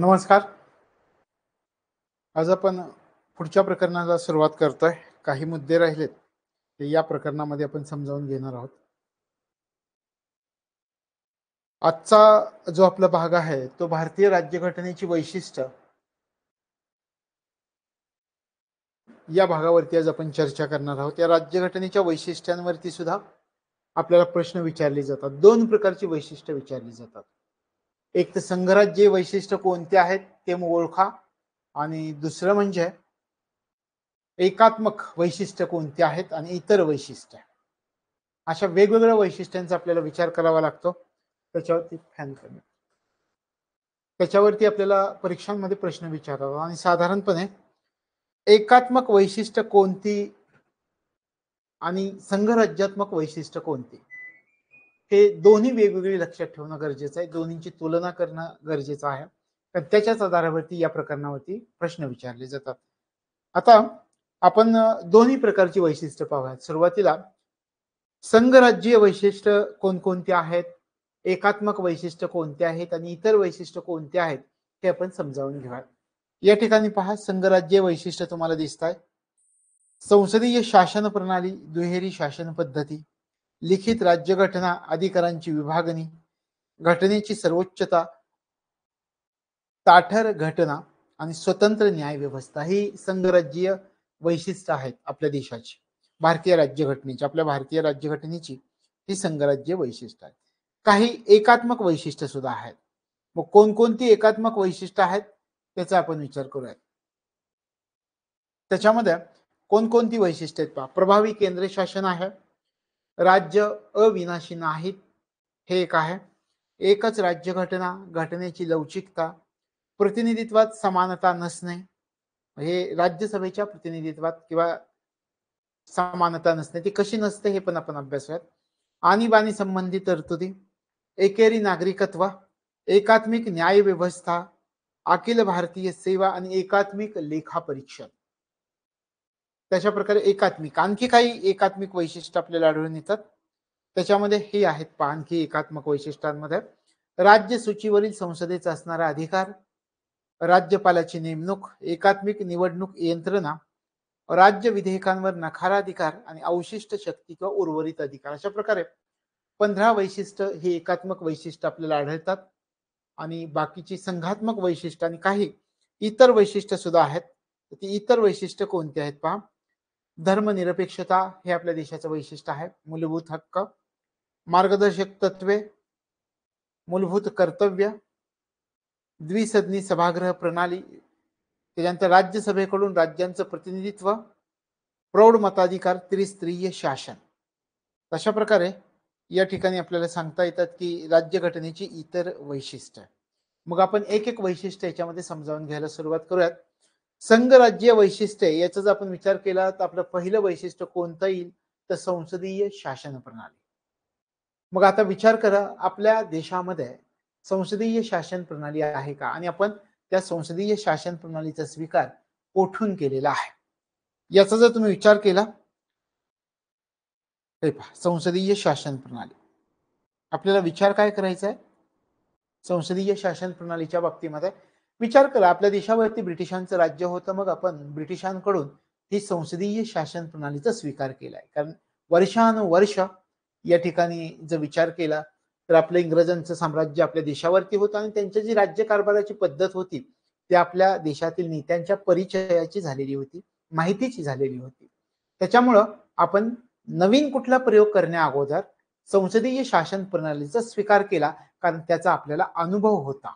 नमस्कार आज आपण पुढच्या प्रकरणाला सुरुवात करतोय काही मुद्दे राहिलेत ते या प्रकरणामध्ये आपण समजावून घेणार आहोत आजचा जो आपला भाग आहे तो भारतीय राज्यघटनेची वैशिष्ट्य या भागावरती आज आपण चर्चा करणार आहोत या राज्यघटनेच्या वैशिष्ट्यांवरती सुद्धा आपल्याला प्रश्न विचारले जातात दोन प्रकारची वैशिष्ट्य विचारली जातात एक तर संघराज्य वैशिष्ट्य कोणते आहेत ते ओळखा आणि दुसरं म्हणजे एकात्मक वैशिष्ट्य कोणते आहेत आणि इतर वैशिष्ट्य अशा वेगवेगळ्या वैशिष्ट्यांचा आपल्याला विचार करावा लागतो त्याच्यावरती फॅन करणे त्याच्यावरती आपल्याला परीक्षांमध्ये प्रश्न विचारावा आणि साधारणपणे एकात्मक वैशिष्ट्य कोणती आणि संघराज्यात्मक वैशिष्ट्य कोणती हे दोन्ही वेगवेगळी लक्षात ठेवणं गरजेचं आहे दोन्हीची तुलना करणं गरजेचं आहे तर त्याच्याच आधारावरती या प्रकरणावरती प्रश्न विचारले जातात आता आपण दोन्ही प्रकारची वैशिष्ट्य पाहूयात सुरुवातीला संघराज्यीय वैशिष्ट्य कोणकोणते आहेत एकात्मक वैशिष्ट्य कोणते आहेत आणि इतर वैशिष्ट्य कोणते आहेत हे आपण समजावून घेऊयात या ठिकाणी पहा संघराज्य वैशिष्ट्य तुम्हाला दिसत आहे संसदीय शासन प्रणाली दुहेरी शासन पद्धती लिखित राज्यघटना अधिकारांची विभागणी घटनेची सर्वोच्चता ताठर घटना आणि स्वतंत्र न्याय व्यवस्था ही संघराज्यीय वैशिष्ट्य आहेत आपल्या देशाची भारतीय राज्यघटनेची आपल्या भारतीय राज्यघटनेची ही संघराज्य वैशिष्ट्य आहेत काही एकात्मक वैशिष्ट्य सुद्धा आहेत मग कोणकोणती एकात्मक वैशिष्ट्य आहेत त्याचा आपण विचार करूयात त्याच्यामध्ये कोणकोणती वैशिष्ट्य आहेत पहा प्रभावी केंद्र शासन आहे राज्य अविनाशी नाहीत हे एक आहे एकच राज्यघटना घटनेची लवचिकता प्रतिनिधित्वात समानता नसणे हे राज्यसभेच्या प्रतिनिधित्वात किंवा समानता नसणे ती कशी नसते हे पण आपण अभ्यासूयात आणीबाणी संबंधित तरतुदी एकेरी नागरिकत्व एकात्मिक न्याय व्यवस्था अखिल भारतीय सेवा आणि एकात्मिक लेखा परीक्षण त्याच्या प्रकारे एकात्मिक आणखी काही एकात्मिक वैशिष्ट्य आपल्याला आढळून येतात त्याच्यामध्ये हे आहेत पहा आणखी एकात्मक वैशिष्ट्यांमध्ये राज्य सूचीवरील संसदेचा असणारा अधिकार राज्यपालाची नेमणूक एकात्मिक निवडणूक यंत्रणा राज्य विधेयकांवर नखारा अधिकार आणि अवशिष्ट शक्ती किंवा उर्वरित अधिकार अशा प्रकारे पंधरा वैशिष्ट्य हे एकात्मक वैशिष्ट्य आपल्याला आढळतात आणि बाकीची संघात्मक वैशिष्ट्य आणि काही इतर वैशिष्ट्य सुद्धा आहेत ती इतर वैशिष्ट्य कोणती आहेत पहा धर्मनिरपेक्षता हे आपल्या देशाचं वैशिष्ट्य आहे मूलभूत हक्क मार्गदर्शक तत्वे मूलभूत कर्तव्य द्विसदनी सभागृह प्रणाली त्याच्यानंतर राज्यसभेकडून राज्यांचं प्रतिनिधित्व प्रौढ मताधिकार त्रिस्त्रीय शासन तशा प्रकारे या ठिकाणी आपल्याला सांगता येतात की राज्यघटनेची इतर वैशिष्ट्य मग आपण एक एक वैशिष्ट्य याच्यामध्ये समजावून घ्यायला सुरुवात करूयात संघराज्य याचा जर आपण विचार केला तर आपलं पहिलं वैशिष्ट्य कोणतं येईल तर संसदीय शासन प्रणाली मग आता विचार करा आपल्या देशामध्ये संसदीय शासन प्रणाली आहे का आणि आपण त्या संसदीय शासन प्रणालीचा स्वीकार कोठून केलेला आहे याचा जर तुम्ही विचार केला संसदीय शासन प्रणाली आपल्याला विचार काय करायचा आहे संसदीय शासन प्रणालीच्या बाबतीमध्ये विचार करा आपल्या देशावरती ब्रिटिशांचं राज्य होतं मग आपण ब्रिटिशांकडून ही संसदीय शासन प्रणालीचा स्वीकार केलाय कारण वर्षानुवर्ष या ठिकाणी जर विचार केला तर आपलं इंग्रजांचं साम्राज्य आपल्या देशावरती होतं आणि त्यांच्या जी राज्यकारभाराची पद्धत होती ती आपल्या देशातील नेत्यांच्या परिचयाची झालेली होती माहितीची झालेली होती त्याच्यामुळं आपण नवीन कुठला प्रयोग करण्या अगोदर संसदीय शासन प्रणालीचा स्वीकार केला कारण त्याचा आपल्याला अनुभव होता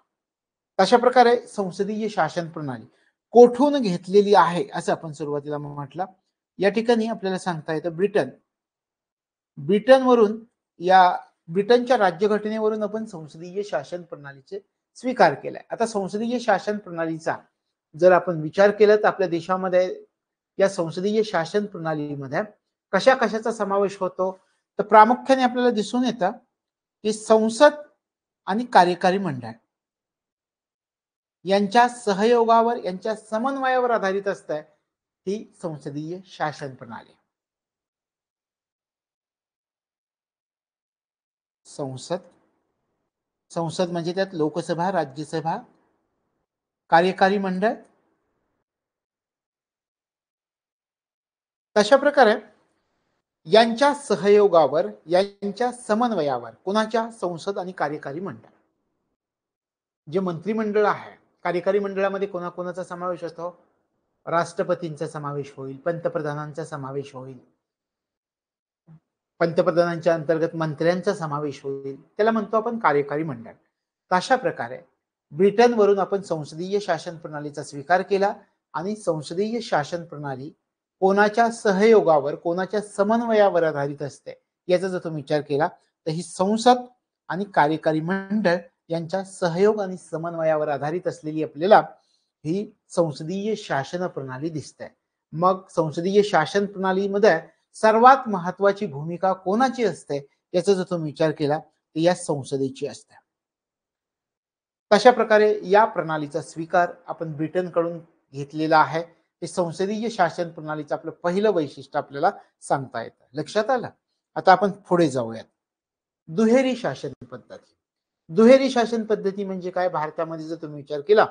अशा प्रकारे संसदीय शासन प्रणाली कोठून घेतलेली आहे असं आपण सुरुवातीला म्हटलं या ठिकाणी आपल्याला सांगता येतं ब्रिटन ब्रिटनवरून या ब्रिटनच्या राज्यघटनेवरून आपण संसदीय शासन प्रणालीचे स्वीकार केलाय आता संसदीय शासन प्रणालीचा जर आपण विचार केला तर आपल्या देशामध्ये या संसदीय शासन प्रणालीमध्ये कशा कशाचा समावेश होतो तर प्रामुख्याने आपल्याला दिसून येतं की संसद आणि कार्यकारी मंडळ यांच्या सहयोगावर यांच्या समन्वयावर आधारित असत ही संसदीय शासन प्रणाली संसद संसद म्हणजे त्यात लोकसभा राज्यसभा कार्यकारी मंडळ तशा प्रकारे यांच्या सहयोगावर यांच्या समन्वयावर कोणाच्या संसद आणि कार्यकारी मंडळ जे मंत्रिमंडळ आहे कार्यकारी मंडळामध्ये कोणाकोणाचा समावेश असतो राष्ट्रपतींचा समावेश होईल पंतप्रधानांचा समावेश होईल पंतप्रधानांच्या अंतर्गत मंत्र्यांचा समावेश होईल त्याला म्हणतो आपण कार्यकारी मंडळ अशा प्रकारे ब्रिटनवरून आपण संसदीय शासन प्रणालीचा स्वीकार केला आणि संसदीय शासन प्रणाली कोणाच्या सहयोगावर कोणाच्या समन्वयावर आधारित असते याचा जर तुम्ही विचार केला तर ही संसद आणि कार्यकारी मंडळ यांच्या सहयोग आणि समन्वयावर आधारित असलेली आपल्याला ही संसदीय शासन प्रणाली दिसते मग संसदीय शासन प्रणालीमध्ये सर्वात महत्वाची भूमिका कोणाची असते याचा जर तुम्ही विचार केला तर या संसदेची असते तशा प्रकारे या प्रणालीचा स्वीकार आपण ब्रिटनकडून घेतलेला आहे हे संसदीय शासन प्रणालीचं आपलं पहिलं वैशिष्ट्य आपल्याला सांगता येतं लक्षात आलं आता आपण पुढे जाऊयात दुहेरी शासन पद्धती दुहेरी शासन पद्धती म्हणजे काय भारतामध्ये जर तुम्ही विचार केला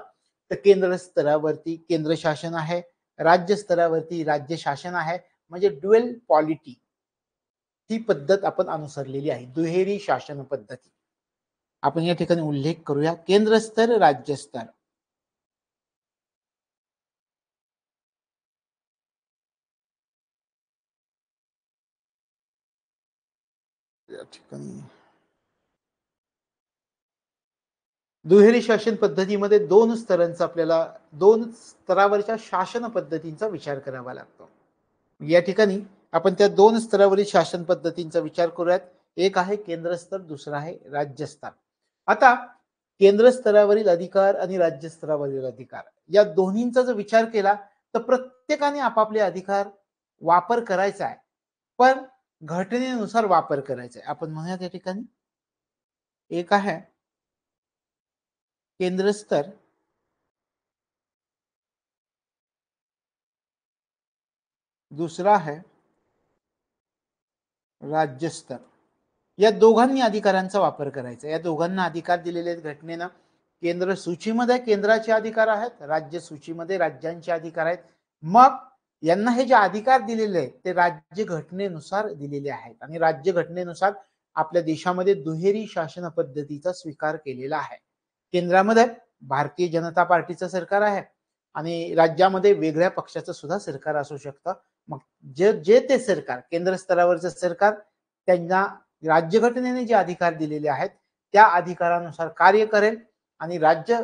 तर केंद्र स्तरावरती केंद्र शासन आहे राज्य स्तरावरती राज्य शासन आहे म्हणजे ड्युएल पॉलिटी ही पद्धत आपण अनुसरलेली आहे दुहेरी शासन पद्धती आपण या ठिकाणी उल्लेख करूया केंद्र स्तर राज्य स्तर या ठिकाणी दुहेरी शासन पद्धतीमध्ये दोन स्तरांचा आपल्याला दोन स्तरावरच्या शासन पद्धतींचा विचार करावा लागतो या ठिकाणी आपण त्या दोन स्तरावरील शासन पद्धतींचा विचार करूयात एक आहे केंद्रस्तर दुसरा आहे राज्यस्तर आता केंद्र स्तरावरील अधिकार आणि राज्य स्तरावरील अधिकार या दोन्हींचा जर विचार केला तर प्रत्येकाने आपापले अधिकार वापर करायचा आहे पण घटनेनुसार वापर करायचा आहे आपण म्हणूया त्या ठिकाणी एक आहे केंद्रस्तर दुसरा है राज्यस्तर या दोघांनी अधिकारांचा वापर करायचा या दोघांना अधिकार दिलेले आहेत घटनेनं केंद्र सूचीमध्ये केंद्राचे अधिकार आहेत राज्य सूचीमध्ये राज्यांचे अधिकार आहेत मग यांना हे जे अधिकार दिलेले आहेत ते राज्य घटनेनुसार दिलेले आहेत आणि राज्य घटनेनुसार आपल्या देशामध्ये दुहेरी शासन पद्धतीचा स्वीकार केलेला आहे केंद्रामध्ये भारतीय जनता पार्टीचं सरकार आहे आणि राज्यामध्ये वेगळ्या पक्षाचं सुद्धा सरकार असू शकतं मग जे जे ते सरकार केंद्र स्तरावरचं सरकार त्यांना राज्यघटनेने जे अधिकार दिलेले आहेत त्या अधिकारानुसार कार्य करेल आणि राज्य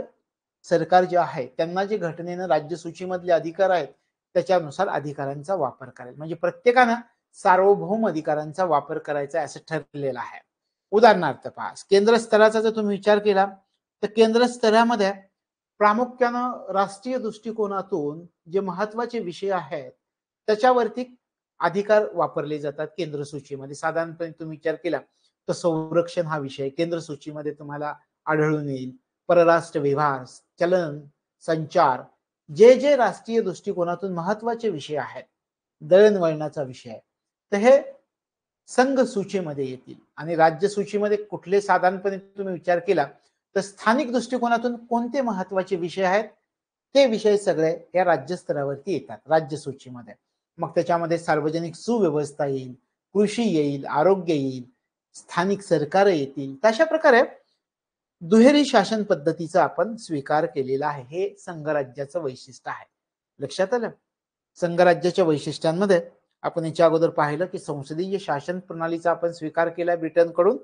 सरकार जे आहे त्यांना जे घटनेनं राज्य सूचीमधले अधिकार आहेत त्याच्यानुसार अधिकारांचा वापर करेल म्हणजे प्रत्येकानं सार्वभौम अधिकारांचा वापर करायचा असं ठरलेलं आहे उदाहरणार्थ पास केंद्र स्तराचा जर तुम्ही विचार केला तर केंद्र स्तरामध्ये प्रामुख्यानं राष्ट्रीय दृष्टिकोनातून जे महत्वाचे विषय आहेत त्याच्यावरती अधिकार वापरले जातात केंद्र सूचीमध्ये साधारणपणे तुम्ही विचार केला तर संरक्षण हा विषय केंद्र सूचीमध्ये तुम्हाला आढळून येईल परराष्ट्र व्यवहार चलन संचार जे जे राष्ट्रीय दृष्टिकोनातून महत्वाचे विषय आहेत दळणवळणाचा विषय आहे तर हे संघ सूचीमध्ये येतील आणि राज्य सूचीमध्ये कुठले साधारणपणे तुम्ही विचार केला तर स्थानिक दृष्टिकोनातून कोणते महत्वाचे विषय आहेत ते विषय सगळे या राज्यस्तरावरती येतात राज्यसूचीमध्ये मग त्याच्यामध्ये सार्वजनिक सुव्यवस्था येईल कृषी येईल आरोग्य येईल स्थानिक सरकार येतील तशा प्रकारे दुहेरी शासन पद्धतीचा आपण स्वीकार केलेला आहे हे संघराज्याचं वैशिष्ट्य आहे लक्षात आलं संघराज्याच्या वैशिष्ट्यांमध्ये आपण याच्या अगोदर पाहिलं की संसदीय शासन प्रणालीचा आपण स्वीकार केला ब्रिटनकडून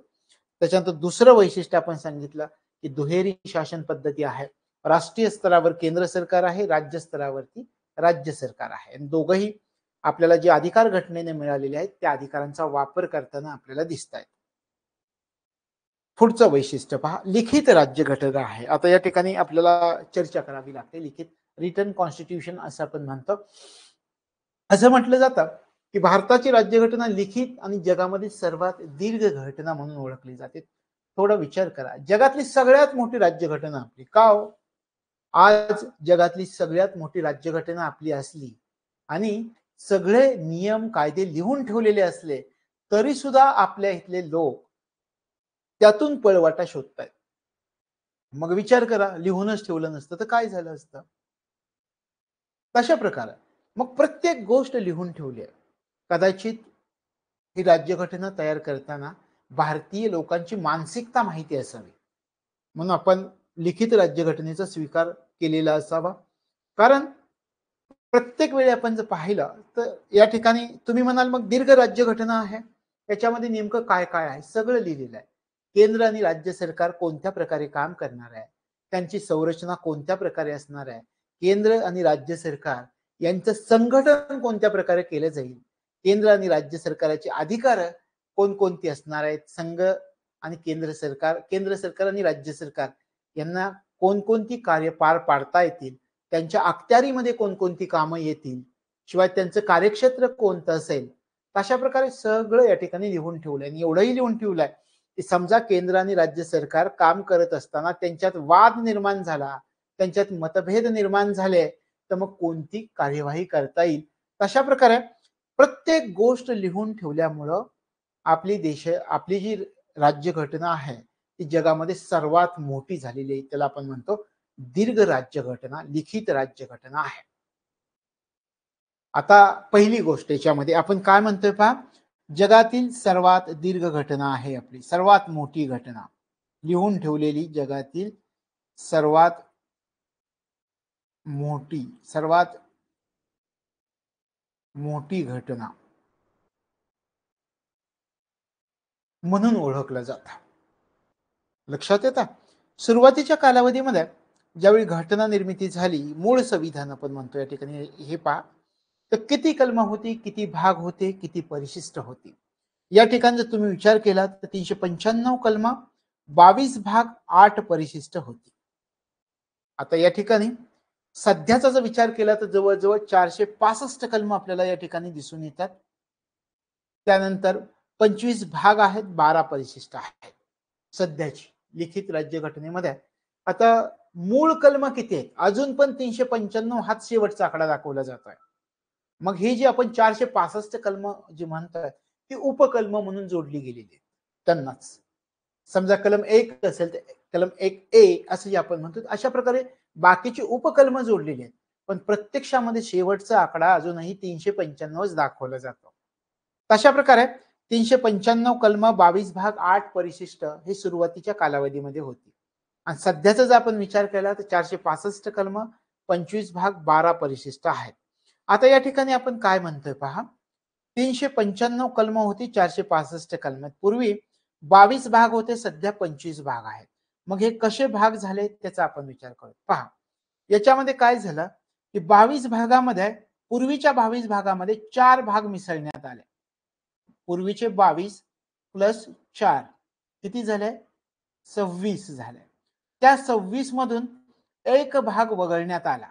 त्याच्यानंतर दुसरं वैशिष्ट्य आपण सांगितलं की दुहेरी शासन पद्धती आहे राष्ट्रीय स्तरावर केंद्र सरकार आहे राज्य स्तरावरती राज्य सरकार आहे आणि दोघही आपल्याला जे अधिकार घटनेने मिळालेले आहेत त्या अधिकारांचा वापर करताना आपल्याला दिसत आहेत पुढचं वैशिष्ट्य पहा लिखित राज्य घटना आहे आता या ठिकाणी आपल्याला चर्चा करावी लागते लिखित रिटर्न कॉन्स्टिट्यूशन असं आपण म्हणतो असं म्हटलं जातं की भारताची राज्यघटना लिखित आणि जगामध्ये सर्वात दीर्घ घटना म्हणून ओळखली जाते थोडा विचार करा जगातली सगळ्यात मोठी राज्यघटना आपली का हो आज जगातली सगळ्यात मोठी राज्यघटना आपली असली आणि सगळे नियम कायदे लिहून ठेवलेले असले तरी सुद्धा आपल्या इथले लोक त्यातून पळवाटा शोधतायत मग विचार करा लिहूनच ठेवलं नसतं तर काय झालं असतं तशा प्रकारे मग प्रत्येक गोष्ट लिहून ठेवली आहे कदाचित ही राज्यघटना तयार करताना भारतीय लोकांची मानसिकता माहिती असावी म्हणून आपण लिखित राज्यघटनेचा स्वीकार केलेला असावा कारण प्रत्येक वेळी आपण जर पाहिलं तर या ठिकाणी तुम्ही म्हणाल मग दीर्घ राज्यघटना आहे त्याच्यामध्ये नेमकं काय काय आहे सगळं लिहिलेलं आहे केंद्र आणि राज्य सरकार कोणत्या प्रकारे काम करणार आहे त्यांची संरचना कोणत्या प्रकारे असणार आहे केंद्र आणि राज्य सरकार यांचं संघटन कोणत्या प्रकारे केलं जाईल केंद्र आणि राज्य सरकारचे अधिकार कोणकोणती असणार आहेत संघ आणि केंद्र सरकार केंद्र सरकार आणि राज्य सरकार यांना कोणकोणती कार्य पार पाडता येतील त्यांच्या अखत्यारीमध्ये कोणकोणती कामं येतील शिवाय त्यांचं कार्यक्षेत्र कोणतं असेल अशा प्रकारे सगळं या ठिकाणी लिहून ठेवलंय आणि एवढंही लिहून ठेवलंय की समजा केंद्र आणि राज्य सरकार काम करत असताना त्यांच्यात वाद निर्माण झाला त्यांच्यात मतभेद निर्माण झाले तर मग कोणती कार्यवाही करता येईल तशा प्रकारे प्रत्येक गोष्ट लिहून ठेवल्यामुळं आपली देश आपली जी राज्यघटना आहे ती जगामध्ये सर्वात मोठी झालेली आहे त्याला आपण म्हणतो दीर्घ राज्य घटना लिखित राज्य घटना आहे आता पहिली गोष्ट याच्यामध्ये आपण काय म्हणतोय पहा जगातील सर्वात दीर्घ घटना आहे आपली सर्वात मोठी घटना लिहून ठेवलेली जगातील सर्वात मोठी सर्वात मोठी घटना म्हणून ओळखलं जातं लक्षात येतं सुरुवातीच्या कालावधीमध्ये ज्यावेळी घटना निर्मिती झाली मूळ संविधान आपण म्हणतो या ठिकाणी हे पहा तर किती कलम होती किती भाग होते किती परिशिष्ट होती या ठिकाणी जर तुम्ही विचार केला तर तीनशे पंच्याण्णव कलमा बावीस भाग आठ परिशिष्ट होती आता या ठिकाणी सध्याचा जर विचार केला तर जवळजवळ चारशे पासष्ट कलम आपल्याला या ठिकाणी दिसून येतात त्यानंतर पंचवीस भाग आहेत बारा परिशिष्ट आहेत सध्याची लिखित राज्यघटनेमध्ये आता मूळ कलम किती आहेत अजून पण तीनशे पंच्याण्णव हाच शेवटचा आकडा दाखवला जात आहे मग ही जी आपण चारशे पासष्ट कलम जी म्हणतोय ती उपकलम म्हणून जोडली गेलेली त्यांनाच समजा कलम एक असेल तर कलम एक ए असं आपण म्हणतो अशा प्रकारे बाकीची उपकलम जोडलेली आहेत पण प्रत्यक्षामध्ये शेवटचा आकडा अजूनही तीनशे पंच्याण्णवच दाखवला जातो तशा प्रकारे तीनशे पंच्याण्णव कलम बावीस भाग आठ परिशिष्ट हे सुरुवातीच्या कालावधीमध्ये होती आणि सध्याचा जर आपण विचार केला तर चारशे पासष्ट कलम पंचवीस भाग बारा परिशिष्ट आहेत आता या ठिकाणी आपण काय म्हणतोय पहा तीनशे पंच्याण्णव कलम होती चारशे पासष्ट कलम पूर्वी बावीस भाग होते सध्या पंचवीस भाग आहेत मग हे कसे भाग झाले त्याचा आपण विचार करू पहा याच्यामध्ये काय झालं की बावीस भागामध्ये पूर्वीच्या बावीस भागामध्ये चार भाग मिसळण्यात आले पूर्वीचे बावीस प्लस चार किती झाले सव्वीस झाले त्या सव्वीस मधून एक भाग वगळण्यात आला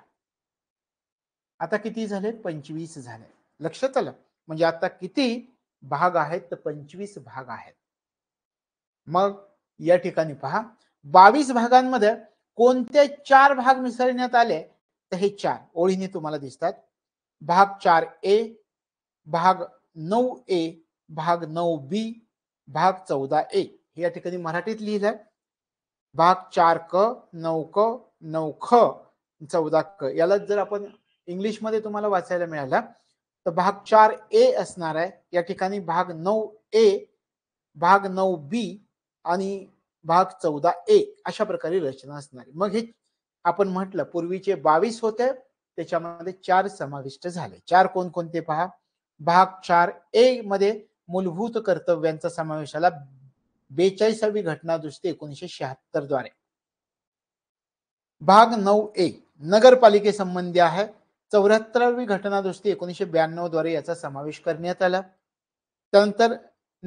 आता किती झाले पंचवीस झाले लक्षात आलं म्हणजे आता किती भाग आहेत तर पंचवीस भाग आहेत मग या ठिकाणी पहा बावीस भागांमध्ये कोणते चार भाग मिसळण्यात आले तर हे चार ओळीने तुम्हाला दिसतात भाग चार ए भाग नऊ ए भाग नऊ बी भाग चौदा ए हे या ठिकाणी मराठीत लिहिलंय भाग चार क नऊ क नऊ ख चौदा क याला जर आपण इंग्लिशमध्ये तुम्हाला वाचायला मिळाला तर भाग चार ए असणार आहे या ठिकाणी भाग नऊ ए भाग नऊ बी आणि भाग चौदा ए अशा प्रकारे रचना असणार आहे मग हे आपण म्हटलं पूर्वीचे बावीस होते त्याच्यामध्ये चार समाविष्ट झाले चार कोणकोणते पहा भाग चार ए मध्ये मूलभूत कर्तव्यांचा समावेश आला बेचाळीसावी घटना दुरुस्ती एकोणीशे शहात्तर द्वारे भाग नऊ ए नगरपालिकेसंबंधी आहे चौऱ्याहत्तरावी घटना दुरुस्ती एकोणीशे ब्याण्णव द्वारे याचा समावेश करण्यात आला त्यानंतर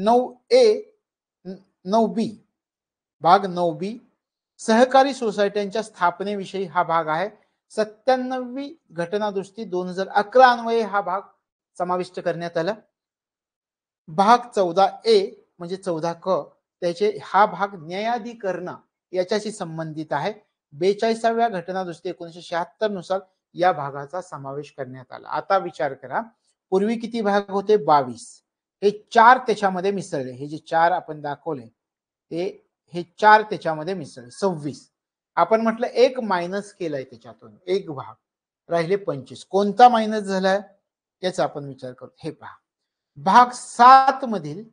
नऊ ए नऊ बी भाग नऊ बी सहकारी सोसायट्यांच्या स्थापनेविषयी हा भाग आहे सत्त्याण्णवी घटना दुरुस्ती दोन हजार अकरा अन्वये हा भाग समाविष्ट करण्यात आला भाग चौदा ए म्हणजे चौदा क त्याचे हा भाग न्यायाधिकरण याच्याशी संबंधित आहे बेचाळीसाव्या घटना दृष्टी एकोणीशे शहात्तर नुसार या भागाचा समावेश करण्यात आला आता विचार करा पूर्वी किती भाग होते बावीस हे चार त्याच्यामध्ये मिसळले हे जे चार आपण दाखवले ते हे चार त्याच्यामध्ये मिसळले सव्वीस आपण म्हटलं एक मायनस केलाय त्याच्यातून एक भाग राहिले पंचवीस कोणता मायनस झालाय याचा आपण विचार करू हे पहा भाग सात मधील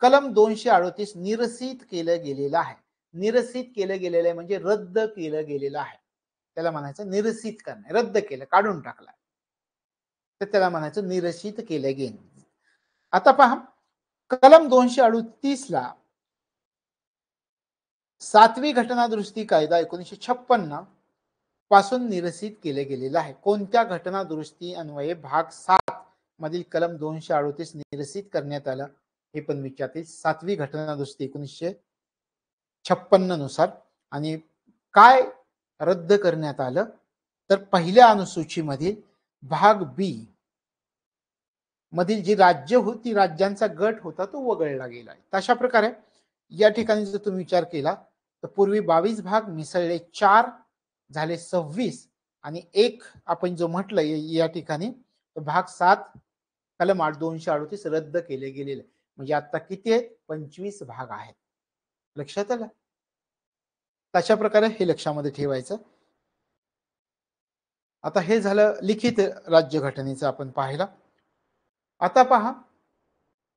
कलम दोनशे अडोतीस निरसित केलं गेलेलं आहे निरसित केलं गेलेलं आहे म्हणजे रद्द केलं गेलेलं आहे त्याला म्हणायचं निरसित करणे रद्द केलं काढून टाकला तर त्याला म्हणायचं निरसित केलं गेलं आता पहा कलम दोनशे अडुतीस ला घटना घटनादुरुस्ती कायदा एकोणीशे छप्पन्न पासून निरसित केले गेलेला आहे कोणत्या घटना घटनादुरुस्ती अन्वये भाग सात मधील कलम दोनशे अडोतीस निरसित करण्यात आला हे पण विचारतील सातवी घटना दुरुस्ती एकोणीसशे छप्पन्न नुसार आणि काय रद्द करण्यात आलं तर पहिल्या अनुसूची मधील भाग बी मधील जी राज्य होती राज्यांचा गट होता तो वगळला गेला तशा प्रकारे या ठिकाणी जर तुम्ही विचार केला तर पूर्वी बावीस भाग मिसळले चार झाले सव्वीस आणि एक आपण जो म्हटलं या ठिकाणी भाग सात कलम आठ दोनशे अडतीस रद्द केले गेलेले म्हणजे आता किती आहेत पंचवीस भाग आहेत लक्षात आलं अशा प्रकारे हे लक्षामध्ये ठेवायचं आता हे झालं लिखित राज्यघटनेचं आपण पाहिलं आता पहा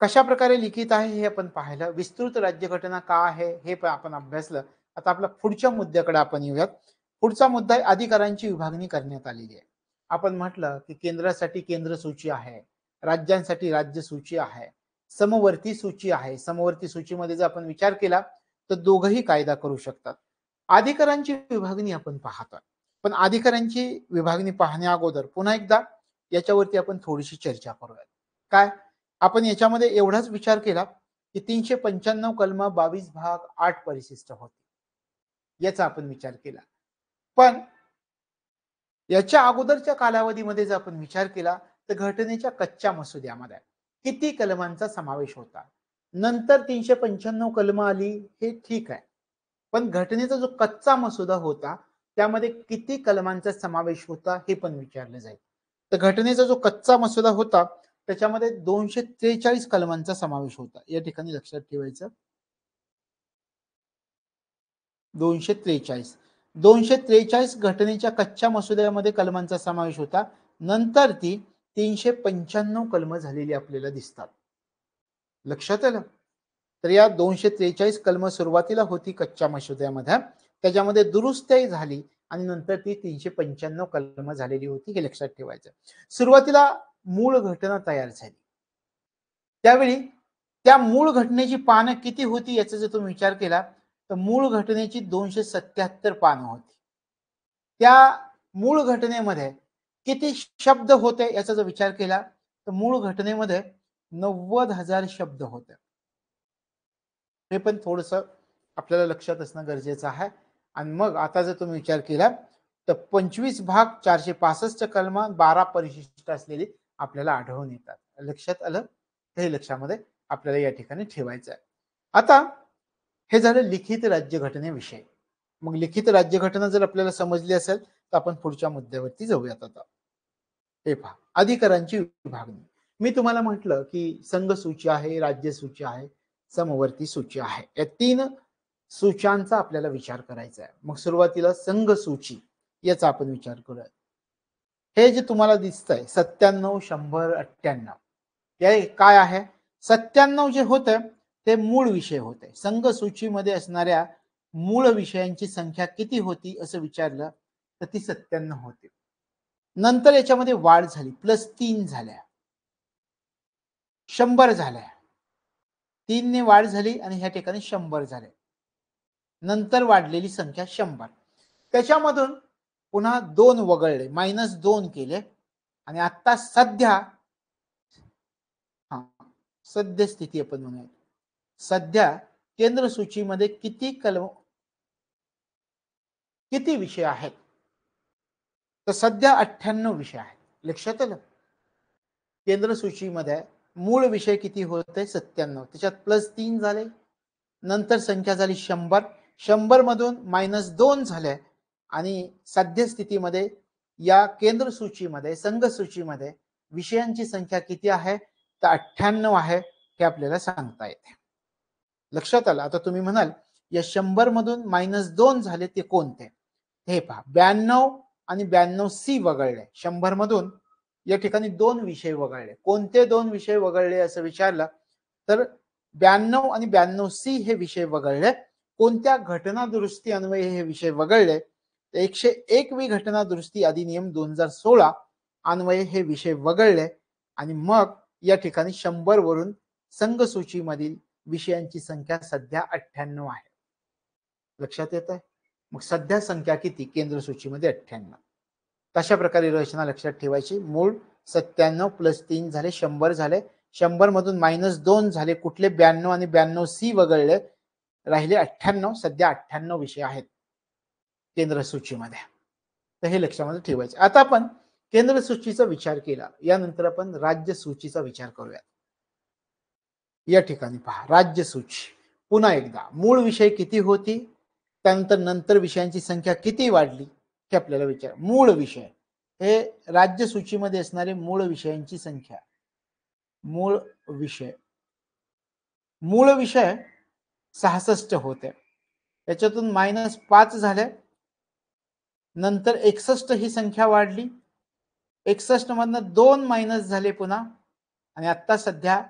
कशा प्रकारे लिखित आहे हे आपण पाहिलं विस्तृत राज्यघटना का आहे हे पण आपण अभ्यासलं आता आपला पुढच्या मुद्द्याकडे आपण येऊयात पुढचा मुद्दा अधिकारांची विभागणी करण्यात आलेली आहे आपण म्हटलं की केंद्रासाठी केंद्र सूची आहे राज्यांसाठी राज्य सूची आहे समवर्ती सूची आहे समवर्ती सूचीमध्ये जर आपण विचार केला तर दोघही कायदा करू शकतात अधिकारांची विभागणी आपण पाहतोय पण अधिकारांची विभागणी पाहण्या अगोदर पुन्हा एकदा याच्यावरती आपण थोडीशी चर्चा करूयात काय आपण याच्यामध्ये एवढाच विचार केला की तीनशे पंच्याण्णव कलमा बावीस भाग आठ परिशिष्ट होते याचा आपण विचार केला पण याच्या अगोदरच्या कालावधीमध्ये जर आपण विचार केला तर घटनेच्या कच्च्या मसुद्यामध्ये किती कलमांचा समावेश होता नंतर तीनशे पंच्याण्णव कलम आली हे ठीक आहे पण घटनेचा जो कच्चा मसुदा होता त्यामध्ये किती कलमांचा समावेश होता हे पण विचारलं जाईल तर घटनेचा जो कच्चा मसुदा होता त्याच्यामध्ये दोनशे त्रेचाळीस कलमांचा समावेश होता या ठिकाणी लक्षात ठेवायचं दोनशे त्रेचाळीस दोनशे त्रेचाळीस घटनेच्या कच्च्या मसुद्यामध्ये कलमांचा समावेश होता नंतर ती तीनशे पंच्याण्णव कलम झालेली आपल्याला दिसतात लक्षात आलं तर या दोनशे त्रेचाळीस कलम सुरुवातीला होती कच्च्या मसुद्यामध्ये त्याच्यामध्ये दुरुस्त्याही झाली आणि नंतर ती तीनशे पंच्याण्णव कलम झालेली होती हे लक्षात ठेवायचं सुरुवातीला मूळ घटना तयार झाली त्यावेळी त्या मूळ घटनेची पानं किती होती याचा जर तुम्ही विचार केला तर मूळ घटनेची दोनशे सत्याहत्तर पानं होती त्या मूळ घटनेमध्ये किती शब्द होते याचा जर विचार केला तर मूळ घटनेमध्ये नव्वद हजार शब्द होते हे पण थोडस आपल्याला लक्षात असणं गरजेचं आहे आणि मग आता जर तुम्ही विचार केला तर पंचवीस भाग चारशे पासष्ट कलम बारा परिशिष्ट असलेली आपल्याला आढळून येतात लक्षात आलं हे लक्षामध्ये आपल्याला या ठिकाणी ठेवायचं आहे आता हे झालं लिखित राज्यघटनेविषयी मग लिखित राज्यघटना जर आपल्याला समजली असेल तर आपण पुढच्या मुद्द्यावरती जाऊयात आता हे पहा अधिकारांची विभागणी मी तुम्हाला म्हटलं की संघ सूची आहे राज्य सूची आहे समवर्ती सूची आहे या तीन सूचांचा आपल्याला विचार करायचा आहे मग सुरुवातीला संघ सूची याचा आपण विचार करूया हे जे तुम्हाला दिसतंय सत्त्याण्णव शंभर अठ्ठ्याण्णव हे काय आहे सत्त्याण्णव जे होतं ते मूळ विषय होते संघ सूचीमध्ये असणाऱ्या मूळ विषयांची संख्या किती होती असं विचारलं तर ती सत्त्याण्णव होते नंतर याच्यामध्ये वाढ झाली प्लस तीन झाल्या शंभर झाल्या तीनने वाढ झाली आणि ह्या ठिकाणी शंभर झाले नंतर वाढलेली संख्या शंभर त्याच्यामधून पुन्हा दोन वगळले मायनस दोन केले आणि आता सध्या हा सद्यस्थिती आपण म्हणूया सध्या केंद्र सूचीमध्ये किती कलम किती विषय आहेत तर सध्या अठ्ठ्याण्णव विषय आहेत लक्षात आलं केंद्र सूचीमध्ये मूळ विषय किती होते सत्त्याण्णव त्याच्यात प्लस तीन झाले नंतर संख्या झाली शंभर शंभर मधून मायनस दोन झाले आणि सद्यस्थितीमध्ये या केंद्र सूचीमध्ये संघ सूचीमध्ये विषयांची संख्या किती आहे तर अठ्ठ्याण्णव आहे हे आपल्याला सांगता येते लक्षात आलं आता तुम्ही म्हणाल या शंभर मधून मायनस दोन झाले ते कोणते हे पहा ब्याण्णव आणि ब्याण्णव सी वगळले शंभर मधून या ठिकाणी दोन विषय वगळले कोणते दोन विषय वगळले असं विचारलं तर ब्याण्णव आणि ब्याण्णव सी हे विषय वगळले कोणत्या घटना दुरुस्ती अन्वये हे विषय वगळले एकशे एक वी घटना दुरुस्ती अधिनियम दोन हजार सोळा अन्वये हे विषय वगळले आणि मग या ठिकाणी शंभर वरून संघ सूचीमधील विषयांची संख्या सध्या अठ्ठ्याण्णव आहे लक्षात येत आहे मग सध्या संख्या किती केंद्र सूचीमध्ये अठ्ठ्याण्णव तशा प्रकारे रचना लक्षात ठेवायची मूळ सत्त्याण्णव प्लस तीन झाले शंभर झाले शंभर मधून मायनस दोन झाले कुठले ब्याण्णव आणि ब्याण्णव सी वगळले राहिले अठ्ठ्याण्णव सध्या अठ्ठ्याण्णव विषय आहेत केंद्र सूचीमध्ये तर हे लक्षामध्ये ठेवायचे आता आपण केंद्र सूचीचा विचार केला यानंतर आपण राज्य सूचीचा विचार करूयात या ठिकाणी पहा राज्य सूची पुन्हा एकदा मूळ विषय किती होती त्यानंतर नंतर विषयांची संख्या किती वाढली हे आपल्याला विचार मूळ विषय हे राज्य सूचीमध्ये असणारे मूळ विषयांची संख्या मूळ विषय मूळ विषय सहासष्ट होते त्याच्यातून मायनस पाच झाले नंतर एकसष्ट ही संख्या वाढली एकसष्ट मधनं दोन मायनस झाले पुन्हा आणि आता सध्या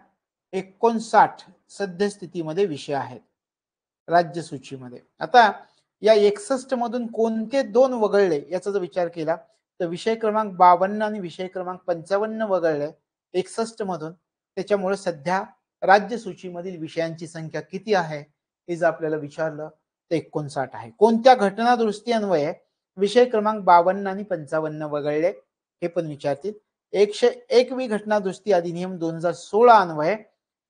एकोणसाठ सद्यस्थितीमध्ये विषय आहेत राज्यसूचीमध्ये आता या एकसष्ट मधून कोणते दोन वगळले याचा जर विचार केला तर विषय क्रमांक बावन्न आणि विषय क्रमांक पंचावन्न वगळले एकसष्ट मधून त्याच्यामुळे सध्या राज्यसूचीमधील विषयांची संख्या किती आहे हे जर आपल्याला विचारलं तर एकोणसाठ आहे कोणत्या घटना अन्वये विषय क्रमांक बावन्न आणि पंचावन्न वगळले हे पण विचारतील एकशे एकवी घटना अधिनियम दोन हजार सोळा अन्वये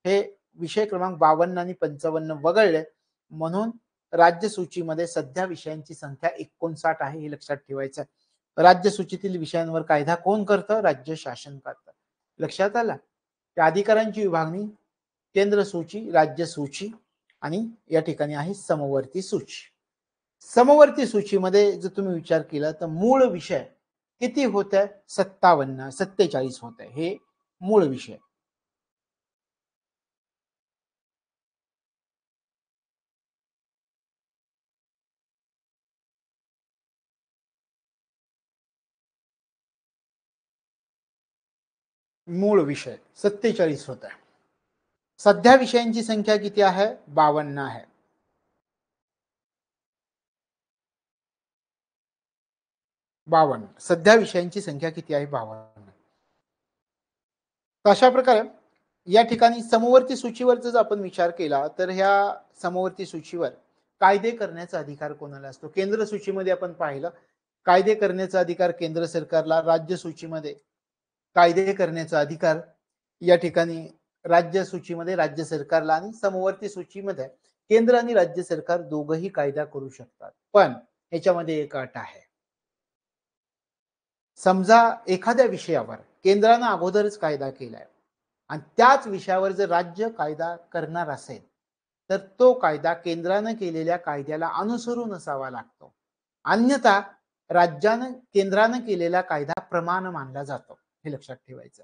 हे विषय क्रमांक बावन्न आणि पंचावन्न वगळले म्हणून राज्यसूचीमध्ये सध्या विषयांची संख्या एकोणसाठ आहे हे लक्षात ठेवायचं आहे राज्यसूचीतील विषयांवर कायदा कोण करतं राज्य शासन करतं लक्षात आला त्या अधिकारांची विभागणी केंद्र सूची राज्य सूची आणि या ठिकाणी आहे समवर्ती सूची समवर्ती सूचीमध्ये जर तुम्ही विचार केला तर मूळ विषय किती होत आहे सत्तावन्न सत्तेचाळीस होत आहे हे मूळ विषय मूळ विषय सत्तेचाळीस होता सध्या विषयांची संख्या किती आहे बावन्न आहे बावन्न सध्या विषयांची संख्या किती आहे बावन्न अशा प्रकारे या ठिकाणी समवर्ती सूचीवरचा जर आपण विचार केला तर ह्या समवर्ती सूचीवर कायदे करण्याचा अधिकार कोणाला असतो केंद्र सूचीमध्ये आपण पाहिलं कायदे करण्याचा अधिकार केंद्र सरकारला राज्य सूचीमध्ये कायदे करण्याचा अधिकार या ठिकाणी राज्य सूचीमध्ये राज्य सरकारला आणि समवर्ती सूचीमध्ये केंद्र आणि राज्य सरकार दोघही कायदा करू शकतात पण याच्यामध्ये एक अट आहे समजा एखाद्या विषयावर केंद्रानं अगोदरच कायदा केलाय आणि त्याच विषयावर जर राज्य कायदा करणार असेल तर तो कायदा केंद्रानं केलेल्या कायद्याला अनुसरून असावा लागतो अन्यथा राज्यानं केंद्रानं केलेला कायदा प्रमाण मानला जातो हे लक्षात ठेवायचं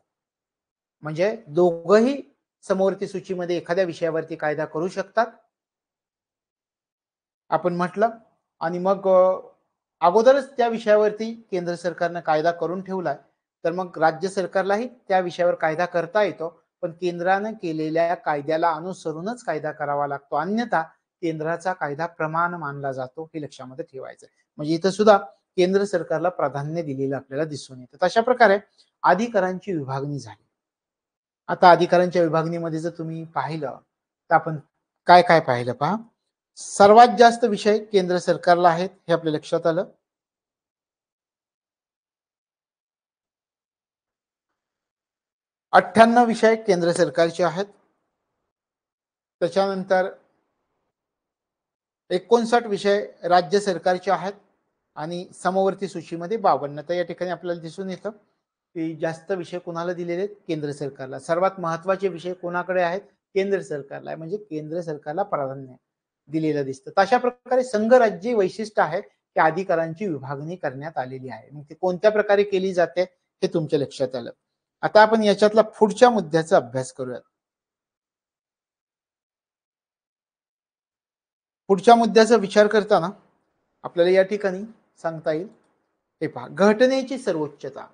म्हणजे दोघही समवर्ती सूचीमध्ये एखाद्या विषयावरती कायदा करू शकतात आपण म्हटलं आणि मग अगोदरच त्या विषयावरती केंद्र सरकारनं कायदा करून ठेवला तर मग राज्य सरकारलाही त्या विषयावर कायदा करता येतो पण केंद्रानं केलेल्या कायद्याला अनुसरूनच कायदा करावा लागतो अन्यथा केंद्राचा कायदा प्रमाण मानला जातो हे लक्षामध्ये ठेवायचं म्हणजे इथं सुद्धा केंद्र सरकारला प्राधान्य दिलेलं आपल्याला दिसून येतं तशा प्रकारे अधिकारांची विभागणी झाली आता अधिकारांच्या विभागणीमध्ये जर तुम्ही पाहिलं तर आपण काय काय पाहिलं पहा सर्वात जास्त विषय केंद्र सरकारला आहेत हे आपल्या लक्षात आलं अठ्ठ्याण्णव विषय केंद्र सरकारचे आहेत त्याच्यानंतर एकोणसाठ विषय राज्य सरकारचे आहेत आणि समवर्ती सूचीमध्ये बावन्न तर या ठिकाणी आपल्याला दिसून येतं जास्त विषय कोणाला दिलेले आहेत केंद्र सरकारला सर्वात महत्वाचे विषय कोणाकडे आहेत केंद्र सरकारला म्हणजे केंद्र सरकारला प्राधान्य दिलेलं दिसतं तशा प्रकारे राज्य वैशिष्ट्य आहे की अधिकारांची विभागणी करण्यात आलेली आहे मग ते कोणत्या प्रकारे केली जाते हे तुमच्या लक्षात आलं आता आपण याच्यातला पुढच्या मुद्द्याचा अभ्यास करूयात पुढच्या मुद्द्याचा विचार करताना आपल्याला या ठिकाणी सांगता येईल हे पहा घटनेची सर्वोच्चता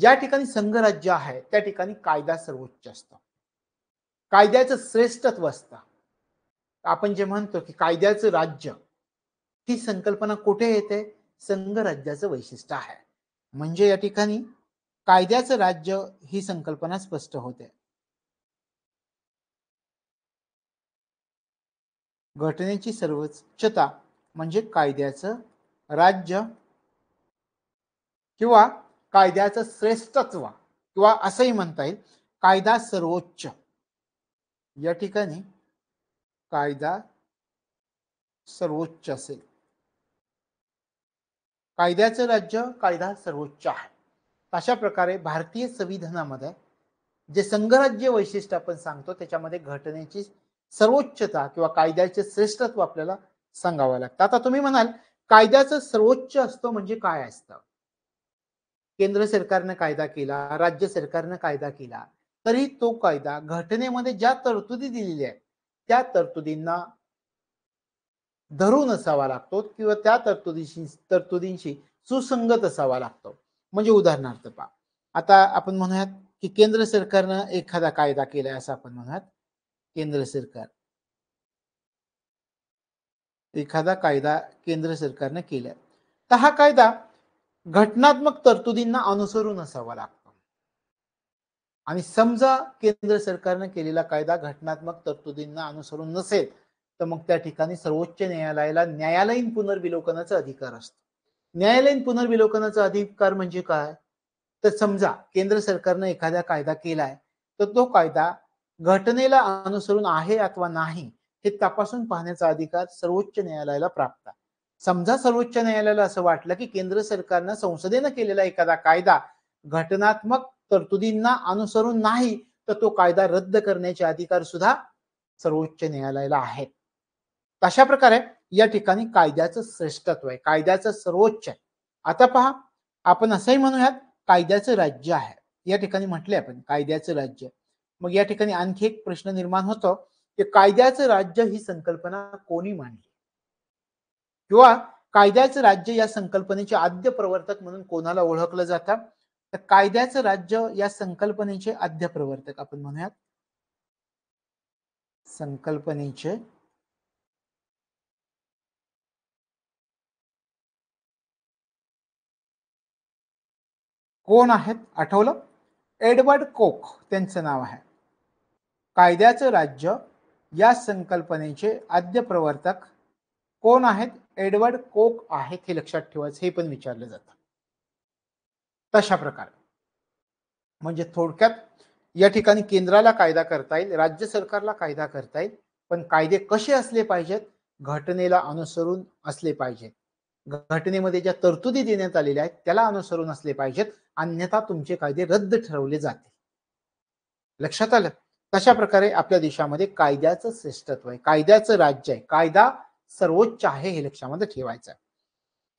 ज्या ठिकाणी संघराज्य आहे त्या ठिकाणी कायदा सर्वोच्च असतो कायद्याचं श्रेष्ठत्व असतं आपण जे म्हणतो की कायद्याचं राज्य ही संकल्पना कुठे येते संघराज्याचं वैशिष्ट्य आहे म्हणजे या ठिकाणी कायद्याचं राज्य ही संकल्पना स्पष्ट होते घटनेची सर्वोच्चता म्हणजे कायद्याचं राज्य किंवा कायद्याचं श्रेष्ठत्व किंवा असंही म्हणता येईल कायदा सर्वोच्च या ठिकाणी कायदा सर्वोच्च असेल कायद्याचं राज्य कायदा सर्वोच्च आहे अशा प्रकारे भारतीय संविधानामध्ये जे संघराज्य वैशिष्ट्य आपण सांगतो त्याच्यामध्ये घटनेची सर्वोच्चता किंवा कायद्याचे श्रेष्ठत्व आपल्याला सांगावं लागतं आता तुम्ही म्हणाल कायद्याचं सर्वोच्च असतं म्हणजे काय असतं केंद्र सरकारनं कायदा केला राज्य सरकारनं कायदा केला तरी तो कायदा घटनेमध्ये ज्या तरतुदी दिलेल्या आहेत त्या तरतुदींना धरून असावा लागतो किंवा त्या तरतुदीशी तरतुदींशी सुसंगत असावा लागतो म्हणजे उदाहरणार्थ पा आता आपण म्हणूयात की केंद्र सरकारनं एखादा कायदा केलाय असं आपण म्हणूयात केंद्र सरकार एखादा कायदा केंद्र सरकारनं केलाय तर हा कायदा घटनात्मक तरतुदींना अनुसरून असावा लागतं आणि समजा केंद्र सरकारनं केलेला कायदा घटनात्मक तरतुदींना अनुसरून नसेल तर मग त्या ठिकाणी सर्वोच्च न्यायालयाला न्यायालयीन पुनर्विलोकनाचा अधिकार असतो न्यायालयीन पुनर्विलोकनाचा अधिकार म्हणजे काय तर समजा केंद्र सरकारनं एखादा कायदा केलाय तर तो कायदा घटनेला अनुसरून आहे अथवा नाही हे तपासून पाहण्याचा अधिकार सर्वोच्च न्यायालयाला प्राप्त आहे समजा सर्वोच्च न्यायालयाला असं वाटलं की केंद्र सरकारनं संसदेनं केलेला एखादा कायदा घटनात्मक तरतुदींना अनुसरून नाही तर तो कायदा रद्द करण्याचे अधिकार सुद्धा सर्वोच्च न्यायालयाला आहेत अशा प्रकारे या ठिकाणी कायद्याचं श्रेष्ठत्व आहे कायद्याचं सर्वोच्च आहे आता पहा आपण असंही म्हणूयात कायद्याचं राज्य आहे या ठिकाणी म्हटले आपण कायद्याचं राज्य मग या ठिकाणी आणखी एक प्रश्न निर्माण होतो की कायद्याचं राज्य ही संकल्पना कोणी मांडली किंवा कायद्याचं राज्य या संकल्पनेचे आद्य प्रवर्तक म्हणून कोणाला ओळखलं जातं तर कायद्याचं राज्य या संकल्पनेचे आद्य प्रवर्तक आपण म्हणूयात संकल्पनेचे कोण आहेत आठवलं एडवर्ड कोक त्यांचं नाव आहे कायद्याचं राज्य या संकल्पनेचे आद्य प्रवर्तक कोण आहेत एडवर्ड कोक आहेत हे लक्षात ठेवायचं हे पण विचारलं जात तशा प्रकारे म्हणजे थोडक्यात या ठिकाणी केंद्राला कायदा करता येईल राज्य सरकारला कायदा करता येईल पण कायदे कसे असले पाहिजेत घटनेला अनुसरून असले पाहिजेत घटनेमध्ये ज्या तरतुदी देण्यात आलेल्या आहेत त्याला अनुसरून असले पाहिजेत अन्यथा तुमचे कायदे रद्द ठरवले जातील लक्षात आलं तशा प्रकारे आपल्या देशामध्ये कायद्याचं श्रेष्ठत्व आहे कायद्याचं राज्य आहे कायदा सर्वोच्च आहे हे लक्षामध्ये ठेवायचं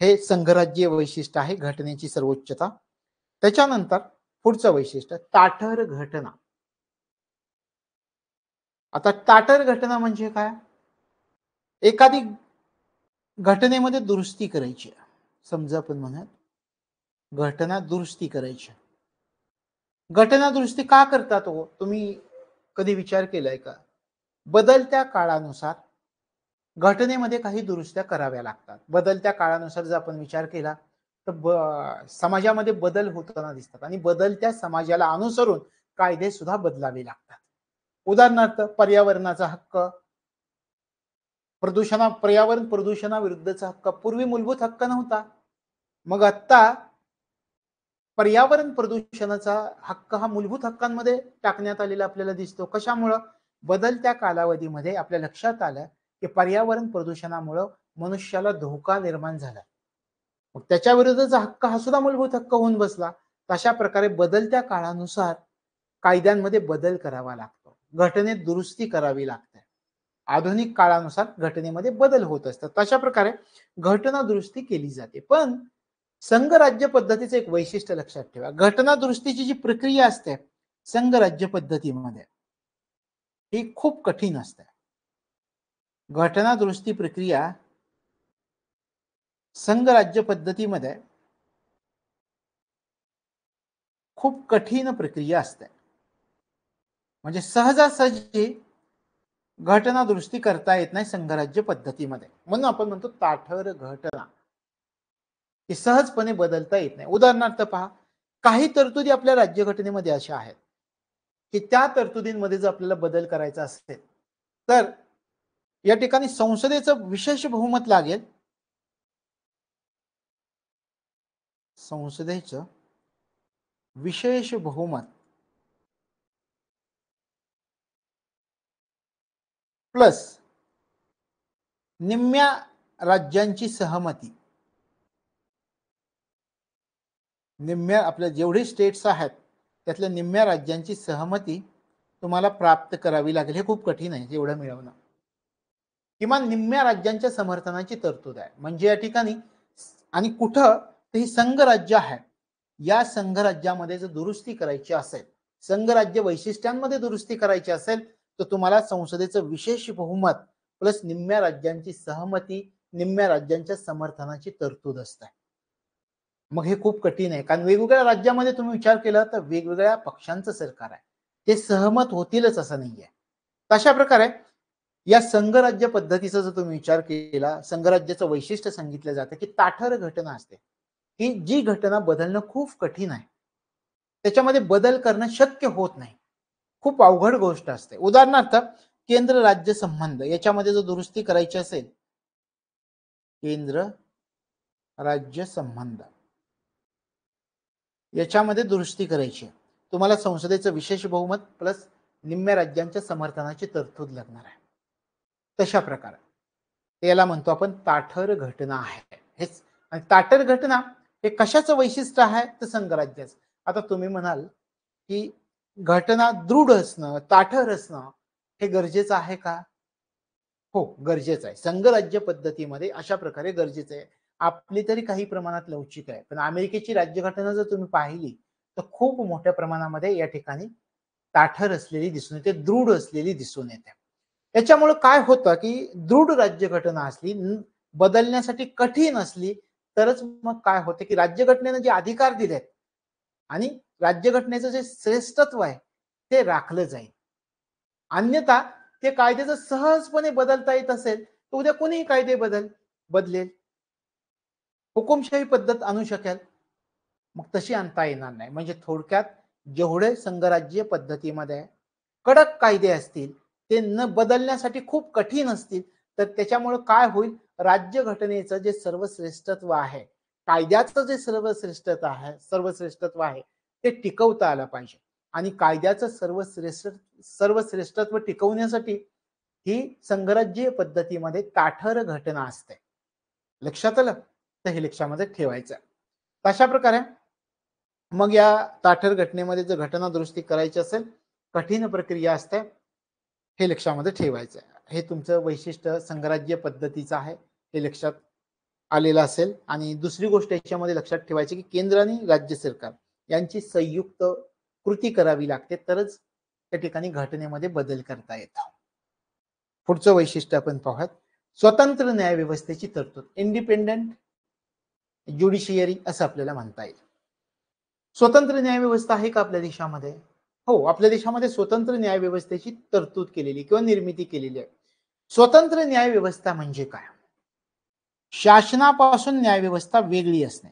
हे संघराज्य वैशिष्ट्य आहे घटनेची सर्वोच्चता त्याच्यानंतर पुढचं वैशिष्ट्य ताठर घटना आता ताटर घटना म्हणजे काय एखादी घटनेमध्ये दुरुस्ती करायची समजा आपण म्हणत घटना दुरुस्ती करायची घटना दुरुस्ती का करतात तो हो? तुम्ही कधी विचार केलाय का बदलत्या काळानुसार घटनेमध्ये काही दुरुस्त्या कराव्या लागतात बदलत्या काळानुसार जर आपण विचार केला तर समाजामध्ये बदल होताना दिसतात आणि बदलत्या समाजाला अनुसरून कायदे सुद्धा बदलावे लागतात उदाहरणार्थ पर्यावरणाचा हक्क प्रदूषणा पर्यावरण प्रदूषणाविरुद्धचा हक्क पूर्वी मूलभूत हक्क नव्हता मग आत्ता पर्यावरण प्रदूषणाचा हक्क हा मूलभूत हक्कांमध्ये टाकण्यात आलेला आपल्याला दिसतो कशामुळं बदलत्या कालावधीमध्ये आपल्या लक्षात आलं की पर्यावरण प्रदूषणामुळं मनुष्याला धोका निर्माण झाला मग त्याच्या विरुद्धचा हक्क हा सुद्धा मूलभूत हक्क होऊन बसला तशा प्रकारे बदलत्या काळानुसार कायद्यांमध्ये बदल करावा लागतो घटनेत दुरुस्ती करावी लागते आधुनिक काळानुसार घटनेमध्ये बदल होत असतात तशा प्रकारे घटना दुरुस्ती केली जाते पण संघ राज्य पद्धतीचं एक वैशिष्ट्य लक्षात ठेवा घटना दुरुस्तीची जी प्रक्रिया असते संघ राज्य पद्धतीमध्ये ही खूप कठीण असते दुरुस्ती प्रक्रिया संघराज्य पद्धतीमध्ये खूप कठीण प्रक्रिया असते म्हणजे सहजासहजी घटना दुरुस्ती करता येत नाही संघराज्य पद्धतीमध्ये म्हणून आपण म्हणतो ताठर घटना ही सहजपणे बदलता येत नाही उदाहरणार्थ पहा काही तरतुदी आपल्या राज्यघटनेमध्ये अशा आहेत की त्या तरतुदींमध्ये जर आपल्याला बदल करायचा असेल तर या ठिकाणी संसदेचं विशेष बहुमत लागेल संसदेचं विशेष बहुमत प्लस निम्म्या राज्यांची सहमती निम्म्या आपल्या जेवढे स्टेट्स आहेत त्यातल्या निम्म्या राज्यांची सहमती तुम्हाला प्राप्त करावी लागेल हे खूप कठीण आहे एवढं मिळवणं किमान निम्म्या राज्यांच्या समर्थनाची तरतूद आहे म्हणजे या ठिकाणी आणि कुठं तर ही संघराज्य आहे या संघराज्यामध्ये जर दुरुस्ती करायची असेल संघराज्य वैशिष्ट्यांमध्ये दुरुस्ती करायची असेल तर तुम्हाला संसदेचं विशेष बहुमत प्लस निम्म्या राज्यांची सहमती निम्म्या राज्यांच्या समर्थनाची तरतूद आहे मग हे खूप कठीण आहे कारण वेगवेगळ्या राज्यामध्ये तुम्ही विचार केला तर वेगवेगळ्या पक्षांचं सरकार आहे ते सहमत होतीलच असं नाहीये तशा प्रकारे या संघराज्य पद्धतीचा जर तुम्ही विचार केला संघराज्याचं वैशिष्ट्य सांगितलं जातं की ताठर घटना असते की जी घटना बदलणं खूप कठीण आहे त्याच्यामध्ये बदल करणं शक्य होत नाही खूप अवघड गोष्ट असते उदाहरणार्थ केंद्र राज्य संबंध याच्यामध्ये जर दुरुस्ती करायची असेल केंद्र राज्य संबंध याच्यामध्ये दुरुस्ती करायची तुम्हाला संसदेचं विशेष बहुमत प्लस निम्म्या राज्यांच्या समर्थनाची तरतूद लागणार आहे तशा प्रकारे याला म्हणतो आपण ताठर घटना आहे हेच आणि ताठर घटना हे कशाचं वैशिष्ट्य आहे तर संघराज्याचं आता तुम्ही म्हणाल की घटना दृढ असणं ताठर असणं हे गरजेचं आहे का हो गरजेचं आहे संघराज्य पद्धतीमध्ये अशा प्रकारे गरजेचं आहे आपली तरी काही प्रमाणात लवचिक आहे पण अमेरिकेची राज्यघटना जर तुम्ही पाहिली तर खूप मोठ्या प्रमाणामध्ये या ठिकाणी ताठर असलेली दिसून येते दृढ असलेली दिसून येते याच्यामुळे काय होतं की दृढ राज्यघटना असली बदलण्यासाठी कठीण असली तरच मग काय होते की राज्यघटनेनं जे अधिकार दिलेत आणि राज्यघटनेचं जे श्रेष्ठत्व आहे ते राखलं जाईल अन्यथा ते कायदे जर सहजपणे बदलता येत असेल तर उद्या कोणीही कायदे बदल बदलेल हुकुमशाही पद्धत आणू शकेल मग तशी आणता येणार नाही म्हणजे थोडक्यात जेवढे संघराज्य पद्धतीमध्ये कडक कायदे असतील ते न बदलण्यासाठी खूप कठीण असतील तर त्याच्यामुळे काय होईल राज्य घटनेचं जे सर्वश्रेष्ठत्व आहे कायद्याचं जे सर्वश्रेष्ठत्व आहे सर्वश्रेष्ठत्व आहे ते टिकवता आलं पाहिजे आणि कायद्याचं सर्वश्रेष्ठ सर्वश्रेष्ठत्व टिकवण्यासाठी ही संघराज्य पद्धतीमध्ये ताठर घटना असते लक्षात आलं तर हे लक्षामध्ये ठेवायचं अशा प्रकारे मग या ताठर घटनेमध्ये जर घटना दुरुस्ती करायची असेल कठीण प्रक्रिया असते हे लक्षामध्ये ठेवायचं आहे हे तुमचं वैशिष्ट्य संघराज्य पद्धतीचं आहे हे लक्षात आलेलं असेल आणि दुसरी गोष्ट याच्यामध्ये लक्षात ठेवायची की केंद्र आणि राज्य सरकार यांची संयुक्त कृती करावी लागते तरच त्या ठिकाणी घटनेमध्ये बदल करता येतो पुढचं वैशिष्ट्य आपण पाहूयात स्वतंत्र न्यायव्यवस्थेची तरतूद इंडिपेंडेंट ज्युडिशियरी असं आपल्याला म्हणता येईल स्वतंत्र न्यायव्यवस्था आहे का आपल्या देशामध्ये हो आपल्या देशामध्ये स्वतंत्र न्याय व्यवस्थेची तरतूद केलेली किंवा निर्मिती केलेली आहे स्वतंत्र न्याय व्यवस्था म्हणजे काय शासनापासून न्याय व्यवस्था वेगळी असणे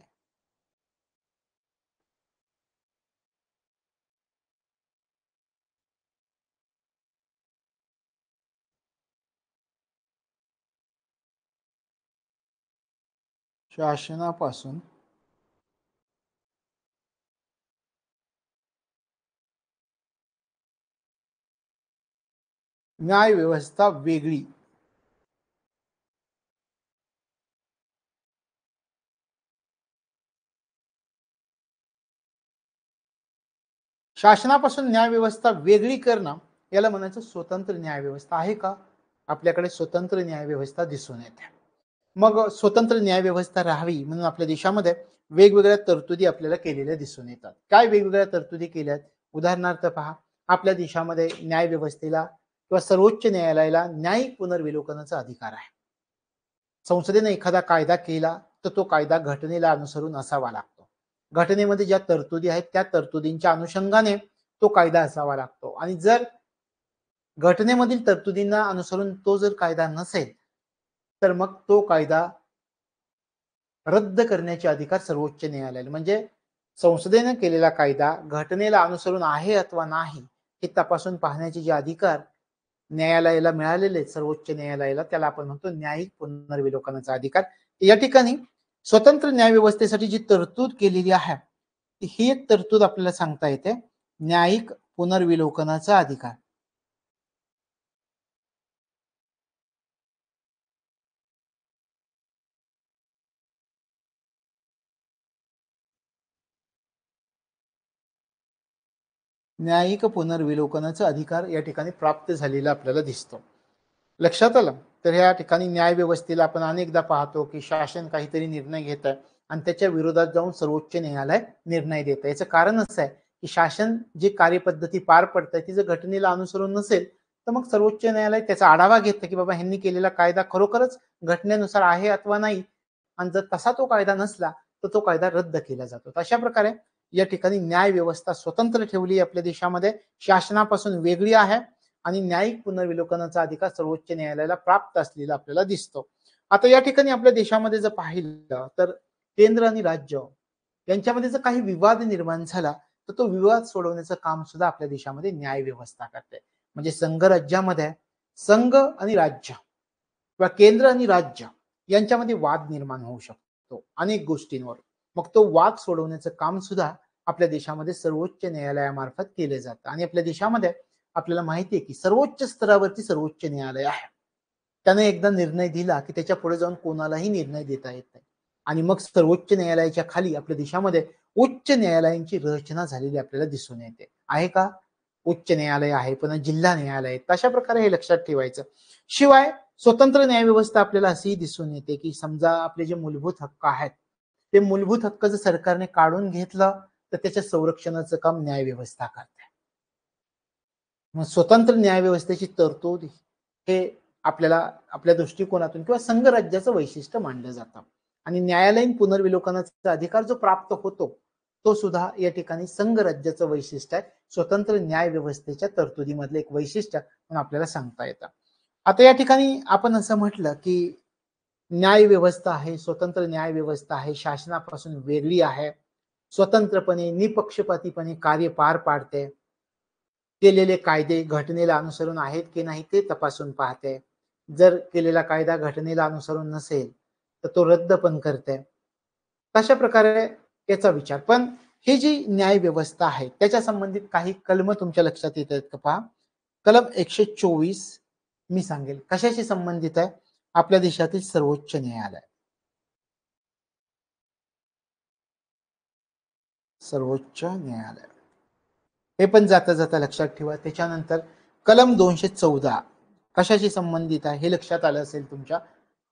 शासनापासून न्याय व्यवस्था वेगळी शासनापासून न्याय व्यवस्था वेगळी करणं याला म्हणायचं स्वतंत्र न्याय व्यवस्था आहे का आपल्याकडे स्वतंत्र न्याय व्यवस्था दिसून येते मग स्वतंत्र न्याय व्यवस्था राहावी म्हणून आपल्या देशामध्ये वेगवेगळ्या तरतुदी आपल्याला केलेल्या दिसून येतात काय वेगवेगळ्या तरतुदी आहेत उदाहरणार्थ पहा आपल्या देशामध्ये न्याय व्यवस्थेला किंवा सर्वोच्च न्यायालयाला न्यायिक पुनर्विलोकनाचा अधिकार आहे संसदेने एखादा कायदा केला तर तो कायदा घटनेला अनुसरून असावा लागतो घटनेमध्ये ज्या तरतुदी आहेत त्या तरतुदींच्या अनुषंगाने तो कायदा असावा लागतो आणि जर घटनेमधील तरतुदींना अनुसरून तो जर कायदा नसेल तर मग तो कायदा रद्द करण्याचे अधिकार सर्वोच्च न्यायालयाला म्हणजे संसदेने केलेला कायदा घटनेला अनुसरून आहे अथवा नाही हे तपासून पाहण्याचे जे अधिकार न्यायालयाला मिळालेले सर्वोच्च न्यायालयाला त्याला आपण म्हणतो न्यायिक पुनर्विलोकनाचा अधिकार या ठिकाणी स्वतंत्र न्यायव्यवस्थेसाठी जी तरतूद केलेली आहे ही एक तरतूद आपल्याला सांगता येते न्यायिक पुनर्विलोकनाचा अधिकार न्यायिक पुनर्विलोकनाचा अधिकार या ठिकाणी प्राप्त झालेला आपल्याला दिसतो लक्षात आलं तर या ठिकाणी न्यायव्यवस्थेला आपण अनेकदा पाहतो की शासन काहीतरी निर्णय घेत आहे आणि त्याच्या विरोधात जाऊन सर्वोच्च न्यायालय निर्णय देत आहे याचं कारण असं आहे की शासन जी कार्यपद्धती पार पडत आहे ती जर घटनेला अनुसरून नसेल तर मग सर्वोच्च न्यायालय त्याचा आढावा घेतं की बाबा ह्यांनी केलेला कायदा खरोखरच घटनेनुसार आहे अथवा नाही आणि जर तसा तो कायदा नसला तर तो कायदा रद्द केला जातो अशा प्रकारे या ठिकाणी न्याय व्यवस्था स्वतंत्र ठेवली आपल्या देशामध्ये शासनापासून वेगळी आहे आणि न्यायिक पुनर्विलोकनाचा अधिकार सर्वोच्च न्यायालयाला प्राप्त असलेला आपल्याला दिसतो आता या ठिकाणी आपल्या देशामध्ये जर पाहिलं तर केंद्र आणि राज्य यांच्यामध्ये जर काही विवाद निर्माण झाला तर तो विवाद सोडवण्याचं काम सुद्धा आपल्या देशामध्ये न्याय व्यवस्था करते म्हणजे संघ राज्यामध्ये संघ आणि राज्य किंवा केंद्र आणि राज्य यांच्यामध्ये वाद निर्माण होऊ शकतो अनेक गोष्टींवर मग तो वाद सोडवण्याचं काम सुद्धा आपल्या देशामध्ये सर्वोच्च न्यायालयामार्फत केलं जातं आणि आपल्या देशामध्ये आपल्याला माहिती आहे की सर्वोच्च स्तरावरती सर्वोच्च न्यायालय आहे त्याने एकदा निर्णय दिला की त्याच्या पुढे जाऊन कोणालाही निर्णय देता येत नाही आणि मग सर्वोच्च न्यायालयाच्या खाली आपल्या देशामध्ये उच्च न्यायालयांची रचना झालेली आपल्याला दिसून येते आहे का उच्च न्यायालय आहे पुन्हा जिल्हा न्यायालय अशा प्रकारे हे लक्षात ठेवायचं शिवाय स्वतंत्र न्यायव्यवस्था आपल्याला असेही दिसून येते की समजा आपले जे मूलभूत हक्क आहेत ते मूलभूत हक्क जर सरकारने काढून घेतलं तर त्याच्या संरक्षणाचं काम न्यायव्यवस्था करते मग स्वतंत्र न्यायव्यवस्थेची तरतूद हे आपल्याला आपल्या दृष्टिकोनातून किंवा संघराज्याचं वैशिष्ट्य मानलं जातं आणि न्यायालयीन पुनर्विलोकनाचा अधिकार जो प्राप्त होतो तो सुद्धा या ठिकाणी संघराज्याचं वैशिष्ट्य आहे स्वतंत्र न्याय व्यवस्थेच्या तरतुदीमधलं एक वैशिष्ट्य म्हणून आपल्याला सांगता येतं आता या ठिकाणी आपण असं म्हटलं की न्याय व्यवस्था आहे स्वतंत्र न्याय व्यवस्था आहे शासनापासून वेगळी आहे स्वतंत्रपणे निपक्षपातीपणे कार्य पार पाडते केलेले कायदे घटनेला अनुसरून आहेत की नाही ते तपासून पाहते जर केलेला कायदा घटनेला अनुसरून नसेल तर तो रद्द पण करते तशा प्रकारे याचा विचार पण ही जी न्याय व्यवस्था आहे त्याच्या संबंधित काही कलम तुमच्या लक्षात येत आहेत का पहा कलम एकशे चोवीस मी सांगेल कशाशी संबंधित आहे आपल्या देशातील सर्वोच्च न्यायालय सर्वोच्च न्यायालय हे पण जाता जाता लक्षात ठेवा त्याच्यानंतर कलम दोनशे चौदा कशाशी संबंधित आहे हे लक्षात आलं असेल तुमच्या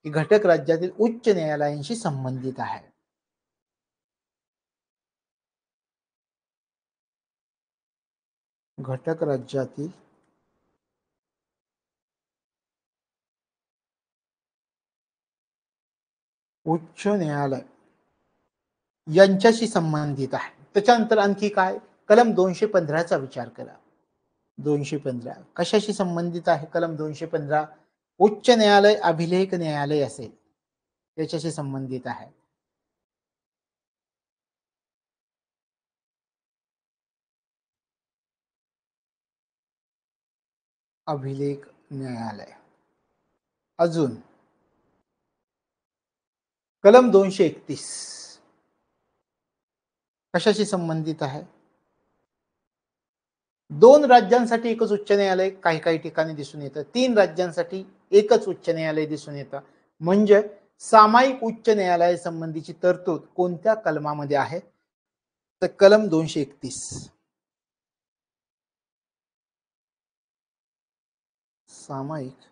की घटक राज्यातील उच्च न्यायालयांशी संबंधित आहे घटक राज्यातील उच्च न्यायालय यांच्याशी संबंधित आहे त्याच्यानंतर आणखी काय कलम दोनशे पंधराचा विचार करा दोनशे पंधरा कशाशी संबंधित आहे कलम दोनशे पंधरा उच्च न्यायालय अभिलेख न्यायालय असेल त्याच्याशी संबंधित आहे अभिलेख न्यायालय अजून कलम दोनशे एकतीस कशाशी संबंधित आहे दोन राज्यांसाठी एकच उच्च न्यायालय काही काही ठिकाणी दिसून येतं तीन राज्यांसाठी एकच उच्च न्यायालय दिसून येतं म्हणजे सामायिक उच्च न्यायालय संबंधीची तरतूद कोणत्या कलमामध्ये आहे तर कलम दोनशे एकतीस सामायिक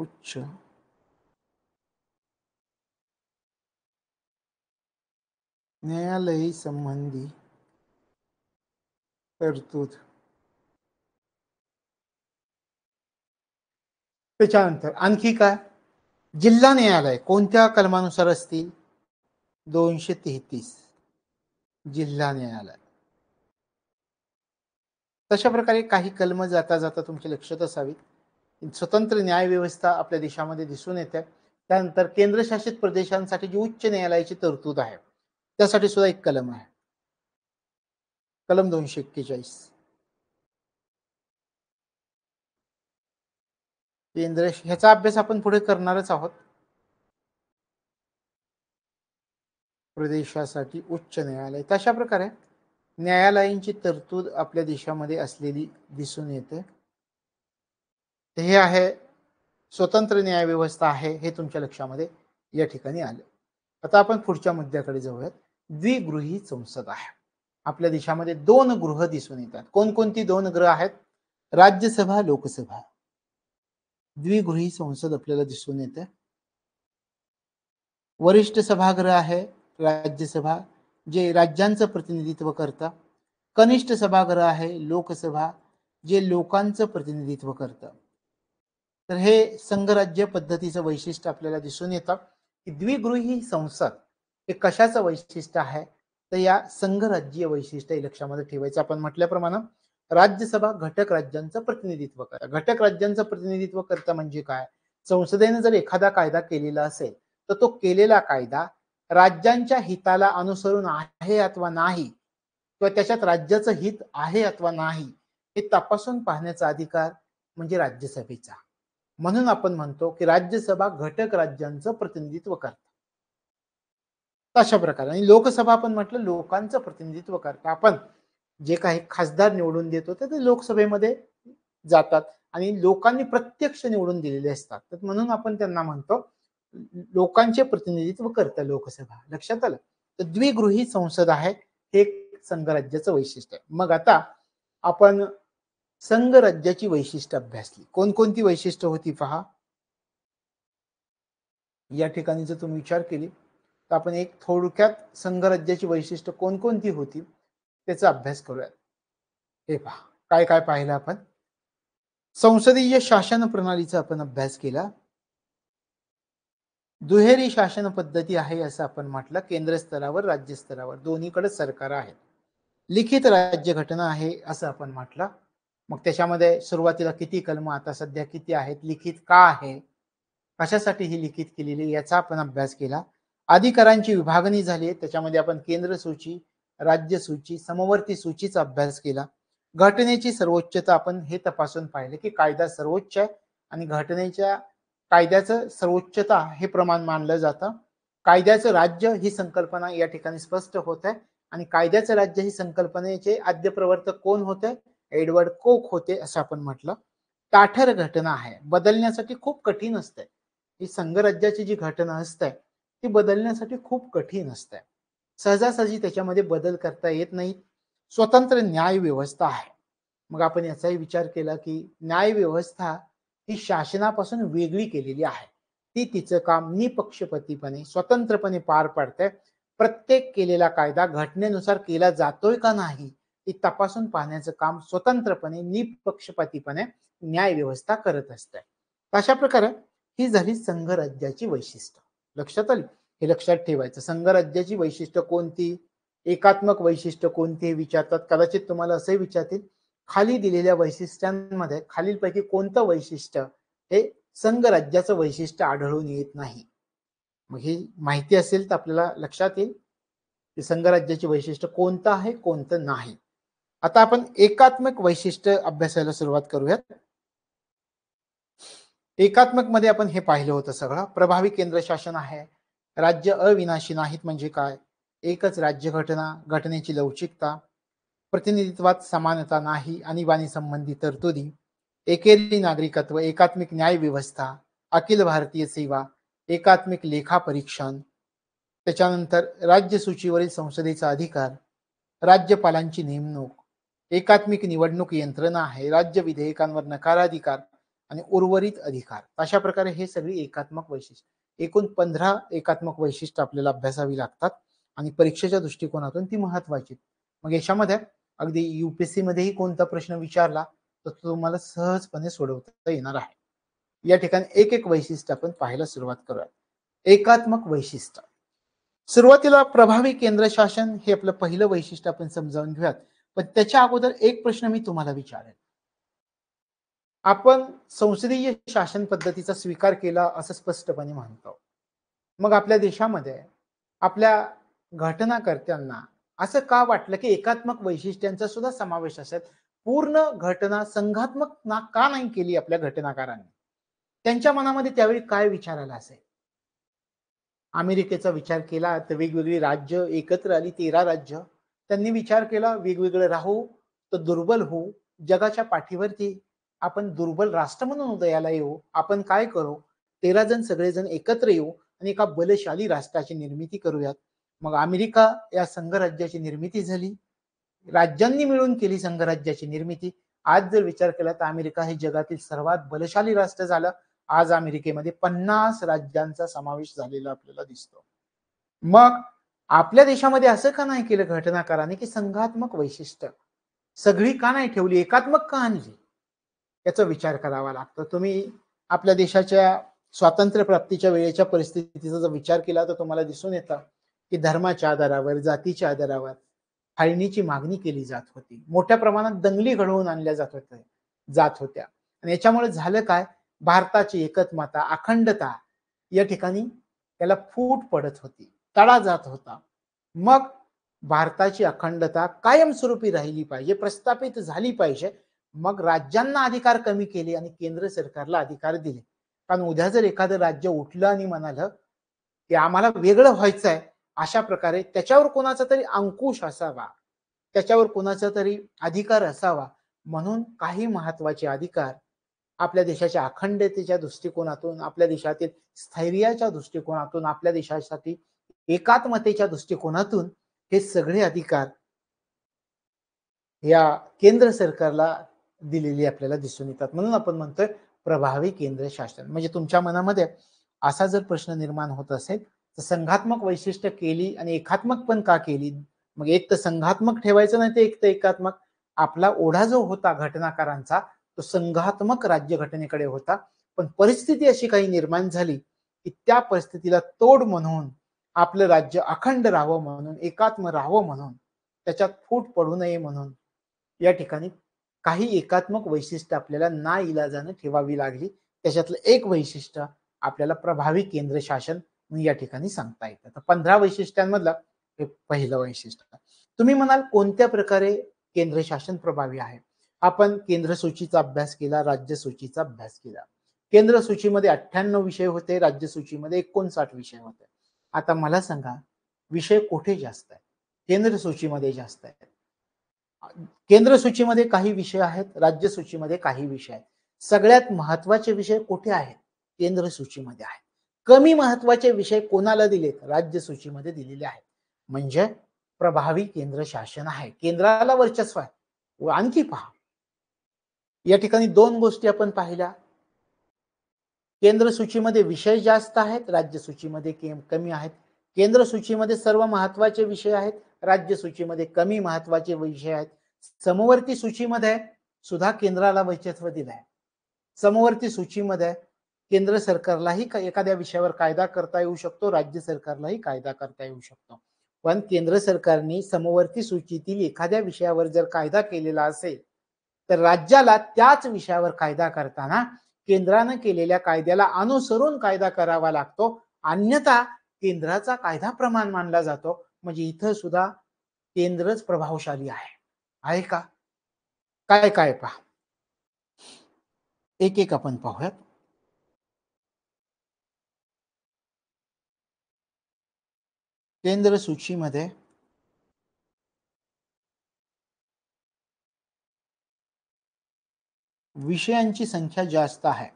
उच्च न्यायालय संबंधी तरतूद त्याच्यानंतर आणखी काय जिल्हा न्यायालय कोणत्या कलमानुसार असतील दोनशे तेहतीस जिल्हा न्यायालय तशा प्रकारे काही कलम जाता जाता तुमच्या लक्षात असावीत स्वतंत्र न्यायव्यवस्था आपल्या देशामध्ये दिसून येते त्यानंतर केंद्रशासित प्रदेशांसाठी जी उच्च न्यायालयाची तरतूद आहे त्यासाठी सुद्धा एक कलम आहे कलम दोनशे एक्केचाळीस केंद्र ह्याचा अभ्यास आपण पुढे करणारच आहोत प्रदेशासाठी उच्च न्यायालय तशा प्रकारे न्यायालयांची तरतूद आपल्या देशामध्ये असलेली दिसून येते तर हे आहे स्वतंत्र न्यायव्यवस्था आहे हे तुमच्या लक्षामध्ये या ठिकाणी आलं आता आपण पुढच्या मुद्द्याकडे जाऊयात द्विगृही संसद आहे आपल्या देशामध्ये दोन गृह दिसून येतात कोणकोणती दोन ग्रह आहेत राज्यसभा लोकसभा द्विगृही संसद आपल्याला दिसून येते वरिष्ठ सभागृह आहे राज्यसभा जे राज्यांचं प्रतिनिधित्व करतं कनिष्ठ सभागृह आहे लोकसभा जे लोकांचं प्रतिनिधित्व करतं तर हे संघराज्य पद्धतीचं वैशिष्ट्य आपल्याला दिसून येतं की द्विगृही संसद हे कशाचं वैशिष्ट्य आहे तर या संघराज्यीय वैशिष्ट्य लक्षामध्ये ठेवायचं आपण म्हटल्याप्रमाणे राज्यसभा घटक राज्यांचं प्रतिनिधित्व करतात घटक राज्यांचं प्रतिनिधित्व करता म्हणजे काय संसदेने जर एखादा कायदा केलेला असेल तर तो केलेला कायदा राज्यांच्या हिताला अनुसरून आहे अथवा नाही किंवा त्याच्यात राज्याचं हित आहे अथवा नाही हे तपासून पाहण्याचा अधिकार म्हणजे राज्यसभेचा म्हणून आपण म्हणतो की राज्यसभा घटक राज्यांचं प्रतिनिधित्व करतात अशा प्रकारे आणि लोकसभा आपण म्हटलं लोकांचं प्रतिनिधित्व करता आपण जे काही खासदार निवडून देतो ते लोकसभेमध्ये जातात आणि लोकांनी प्रत्यक्ष निवडून दिलेले असतात तर म्हणून आपण त्यांना म्हणतो लोकांचे प्रतिनिधित्व करतं लोकसभा लक्षात आलं तर द्विगृही संसद आहे हे संघराज्याचं वैशिष्ट्य आहे मग आता आपण संघ राज्याची वैशिष्ट्य अभ्यासली कोणकोणती वैशिष्ट्य होती पहा या ठिकाणी जर तुम्ही विचार केली तर आपण एक थोडक्यात संघ राज्याची वैशिष्ट्य कोणकोणती होती त्याचा अभ्यास करूयात हे पहा काय काय पाहिलं आपण संसदीय शासन प्रणालीचा आपण अभ्यास केला दुहेरी शासन पद्धती आहे असं आपण म्हटलं केंद्र स्तरावर राज्य स्तरावर दोन्हीकडे सरकार आहेत लिखित राज्यघटना आहे असं आपण म्हटलं मग त्याच्यामध्ये सुरुवातीला किती कलम आता सध्या किती आहेत लिखित का आहे कशासाठी ही लिखित केलेली याचा आपण अभ्यास केला अधिकारांची विभागणी झाली त्याच्यामध्ये आपण केंद्र सूची राज्य सूची समवर्ती सूचीचा अभ्यास केला घटनेची सर्वोच्चता आपण हे तपासून पाहिले की कायदा सर्वोच्च आहे आणि घटनेच्या कायद्याचं सर्वोच्चता हे प्रमाण मानलं जातं कायद्याचं राज्य ही संकल्पना या ठिकाणी स्पष्ट होत आहे आणि कायद्याचं राज्य ही संकल्पनेचे आद्य प्रवर्तक कोण होते एडवर्ड कोक होते असं आपण म्हटलं ताठर घटना आहे बदलण्यासाठी खूप कठीण असते ही संघराज्याची जी घटना असते ती बदलण्यासाठी खूप कठीण असते सहजासहजी त्याच्यामध्ये बदल करता येत नाही स्वतंत्र न्याय व्यवस्था आहे मग आपण याचाही विचार केला की न्याय व्यवस्था ही शासनापासून वेगळी केलेली आहे ती तिचं काम निपक्षपतीपणे स्वतंत्रपणे पार पाडते प्रत्येक केलेला कायदा घटनेनुसार केला जातोय का नाही ती तपासून पाहण्याचं काम स्वतंत्रपणे निपक्षपातीपणे न्याय व्यवस्था करत असते अशा प्रकारे ही झाली संघराज्याची वैशिष्ट्य लक्षात आली हे लक्षात ठेवायचं संघराज्याची वैशिष्ट्य कोणती एकात्मक वैशिष्ट्य कोणती हे विचारतात कदाचित तुम्हाला असंही विचारतील खाली दिलेल्या वैशिष्ट्यांमध्ये खालीलपैकी कोणतं वैशिष्ट्य हे संघराज्याचं वैशिष्ट्य आढळून येत नाही मग ही माहिती असेल तर आपल्याला लक्षात येईल की संघराज्याची वैशिष्ट्य कोणतं आहे कोणतं नाही आता आपण एकात्मक वैशिष्ट्य अभ्यासायला सुरुवात करूयात एकात्मक मध्ये आपण हे पाहिलं होतं सगळं प्रभावी केंद्र शासन आहे राज्य अविनाशी नाहीत म्हणजे काय एकच राज्य घटना घटनेची लवचिकता प्रतिनिधित्वात समानता नाही आणीबाणी संबंधी तरतुदी एकेरी नागरिकत्व एकात्मिक न्याय व्यवस्था अखिल भारतीय सेवा एकात्मिक लेखा परीक्षण त्याच्यानंतर सूचीवरील संसदेचा अधिकार राज्यपालांची नेमणूक एकात्मिक निवडणूक यंत्रणा आहे राज्य विधेयकांवर नकाराधिकार आणि उर्वरित अधिकार अशा प्रकारे हे सगळी एकात्मक वैशिष्ट्य एकूण पंधरा एकात्मक वैशिष्ट्य आपल्याला अभ्यासावी लागतात आणि परीक्षेच्या दृष्टिकोनातून ती महत्वाची मग याच्यामध्ये अगदी युपीएससी मध्येही कोणता प्रश्न विचारला तर तो तुम्हाला सहजपणे सोडवता येणार आहे या ठिकाणी एक एक वैशिष्ट्य आपण पाहायला सुरुवात करूया एकात्मक वैशिष्ट्य सुरुवातीला प्रभावी केंद्र शासन हे आपलं पहिलं वैशिष्ट्य आपण समजावून घेऊयात पण त्याच्या अगोदर एक प्रश्न मी तुम्हाला विचारेन आपण संसदीय शासन पद्धतीचा स्वीकार केला असं स्पष्टपणे म्हणतो मग आपल्या देशामध्ये आपल्या घटनाकर्त्यांना असं का वाटलं की एकात्मक वैशिष्ट्यांचा सुद्धा समावेश असेल पूर्ण घटना संघात्मक ना का नाही केली आपल्या घटनाकारांनी त्यांच्या मनामध्ये त्यावेळी काय विचारायला असेल अमेरिकेचा विचार केला तर वेगवेगळी राज्य एकत्र आली तेरा राज्य त्यांनी विचार केला वेगवेगळे राहू तर दुर्बल होऊ जगाच्या पाठीवरती आपण दुर्बल राष्ट्र म्हणून उदयाला येऊ आपण काय करू तेरा जण सगळेजण एकत्र येऊ आणि एका बलशाली राष्ट्राची निर्मिती करूयात मग अमेरिका या संघराज्याची निर्मिती झाली राज्यांनी मिळून केली संघराज्याची निर्मिती आज जर विचार केला तर अमेरिका हे जगातील सर्वात बलशाली राष्ट्र झालं आज अमेरिकेमध्ये पन्नास राज्यांचा समावेश झालेला आपल्याला दिसतो मग आपल्या देशामध्ये असं का नाही केलं घटनाकाराने की संघात्मक वैशिष्ट्य सगळी का नाही ठेवली एकात्मक का आणली याचा विचार करावा लागतो तुम्ही आपल्या देशाच्या स्वातंत्र्य प्राप्तीच्या वेळेच्या परिस्थितीचा जर विचार केला तर तुम्हाला दिसून येतं की धर्माच्या आधारावर जातीच्या आधारावर फाळणीची मागणी केली जात होती मोठ्या प्रमाणात दंगली घडवून आणल्या जात होत्या जात होत्या आणि याच्यामुळे झालं काय भारताची एकत्मता अखंडता या ठिकाणी त्याला फूट पडत होती तडा जात होता मग भारताची अखंडता कायमस्वरूपी राहिली पाहिजे प्रस्थापित झाली पाहिजे मग राज्यांना अधिकार कमी केले आणि केंद्र सरकारला अधिकार दिले कारण उद्या जर एखादं राज्य उठलं आणि म्हणालं की आम्हाला वेगळं व्हायचं आहे अशा प्रकारे त्याच्यावर कोणाचा तरी अंकुश असावा त्याच्यावर कोणाचा तरी अधिकार असावा म्हणून काही महत्वाचे अधिकार आपल्या देशाच्या अखंडतेच्या दृष्टिकोनातून आपल्या देशातील स्थैर्याच्या दृष्टिकोनातून आपल्या देशासाठी एकात्मतेच्या दृष्टिकोनातून हे सगळे अधिकार या केंद्र सरकारला दिलेली आपल्याला दिसून येतात म्हणून आपण म्हणतोय प्रभावी केंद्र शासन म्हणजे तुमच्या मनामध्ये असा जर प्रश्न निर्माण होत असेल तर संघात्मक वैशिष्ट्य केली आणि एकात्मक पण का केली मग एक तर संघात्मक ठेवायचं नाही ते एक तर एकात्मक आपला ओढा जो होता घटनाकारांचा तो संघात्मक राज्यघटनेकडे होता पण परिस्थिती अशी काही निर्माण झाली की त्या परिस्थितीला तोड म्हणून आपलं राज्य अखंड राहावं म्हणून एकात्म राहावं म्हणून त्याच्यात फूट पडू नये म्हणून या ठिकाणी काही एकात्मक वैशिष्ट्य आपल्याला ना इलाजानं ठेवावी लागली त्याच्यातलं एक वैशिष्ट्य आपल्याला प्रभावी केंद्र शासन या ठिकाणी सांगता येतं तर पंधरा वैशिष्ट्यांमधलं हे पहिलं वैशिष्ट्य तुम्ही म्हणाल कोणत्या प्रकारे केंद्र शासन प्रभावी आहे आपण केंद्र सूचीचा अभ्यास केला राज्य सूचीचा अभ्यास केला केंद्र सूचीमध्ये अठ्ठ्याण्णव विषय होते राज्य सूचीमध्ये एकोणसाठ विषय होते आता मला सांगा विषय कोठे जास्त आहे केंद्र सूचीमध्ये जास्त आहे केंद्र सूचीमध्ये काही विषय आहेत राज्य सूचीमध्ये काही विषय आहेत सगळ्यात महत्वाचे विषय कुठे आहेत केंद्र सूचीमध्ये आहेत कमी महत्वाचे विषय कोणाला दिलेत राज्य सूचीमध्ये दिलेले आहेत म्हणजे प्रभावी केंद्र शासन आहे केंद्राला वर्चस्व आहे आणखी पहा या ठिकाणी दोन गोष्टी आपण पाहिल्या केंद्र सूचीमध्ये विषय जास्त आहेत राज्य सूचीमध्ये कमी आहेत केंद्र सूचीमध्ये सर्व महत्वाचे विषय आहेत राज्य सूचीमध्ये कमी महत्वाचे विषय आहेत समवर्ती सूचीमध्ये सुद्धा केंद्राला वर्चस्व दिलं आहे समवर्ती सूचीमध्ये केंद्र सरकारलाही एखाद्या विषयावर कायदा करता येऊ शकतो राज्य सरकारलाही कायदा करता येऊ शकतो पण केंद्र सरकारने समवर्ती सूचीतील एखाद्या विषयावर जर कायदा केलेला असेल तर राज्याला त्याच विषयावर कायदा करताना केंद्रानं केलेल्या कायद्याला अनुसरून कायदा करावा लागतो अन्यथा केंद्राचा कायदा प्रमाण मानला जातो म्हणजे इथं सुद्धा केंद्रच प्रभावशाली आहे आहे का काय काय पहा एक एक आपण पाहूयात केंद्र सूचीमध्ये विषयांची संख्या जास्त आहे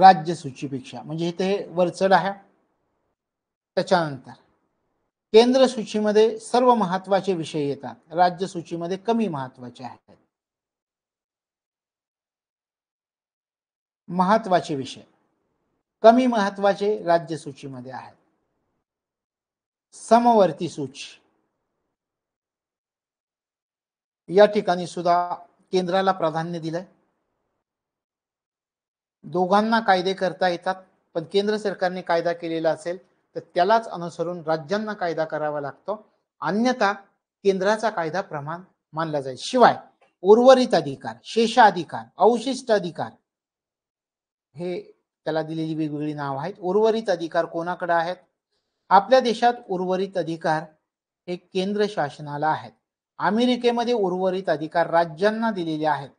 राज्य सूचीपेक्षा म्हणजे इथे वरचढ आहे त्याच्यानंतर केंद्र सूचीमध्ये सर्व महत्वाचे विषय येतात राज्य सूचीमध्ये कमी महत्वाचे आहेत महत्वाचे विषय कमी महत्वाचे राज्य सूचीमध्ये आहेत समवर्ती सूची या ठिकाणी सुद्धा केंद्राला प्राधान्य दिलंय दोघांना कायदे करता येतात पण केंद्र सरकारने कायदा केलेला असेल तर त्यालाच अनुसरून राज्यांना कायदा करावा लागतो अन्यथा केंद्राचा कायदा प्रमाण मानला जाईल शिवाय उर्वरित अधिकार अधिकार अवशिष्ट अधिकार हे त्याला दिलेली वेगवेगळी नाव आहेत उर्वरित अधिकार कोणाकडे आहेत आपल्या देशात उर्वरित अधिकार हे केंद्र शासनाला आहेत अमेरिकेमध्ये उर्वरित अधिकार राज्यांना दिलेले आहेत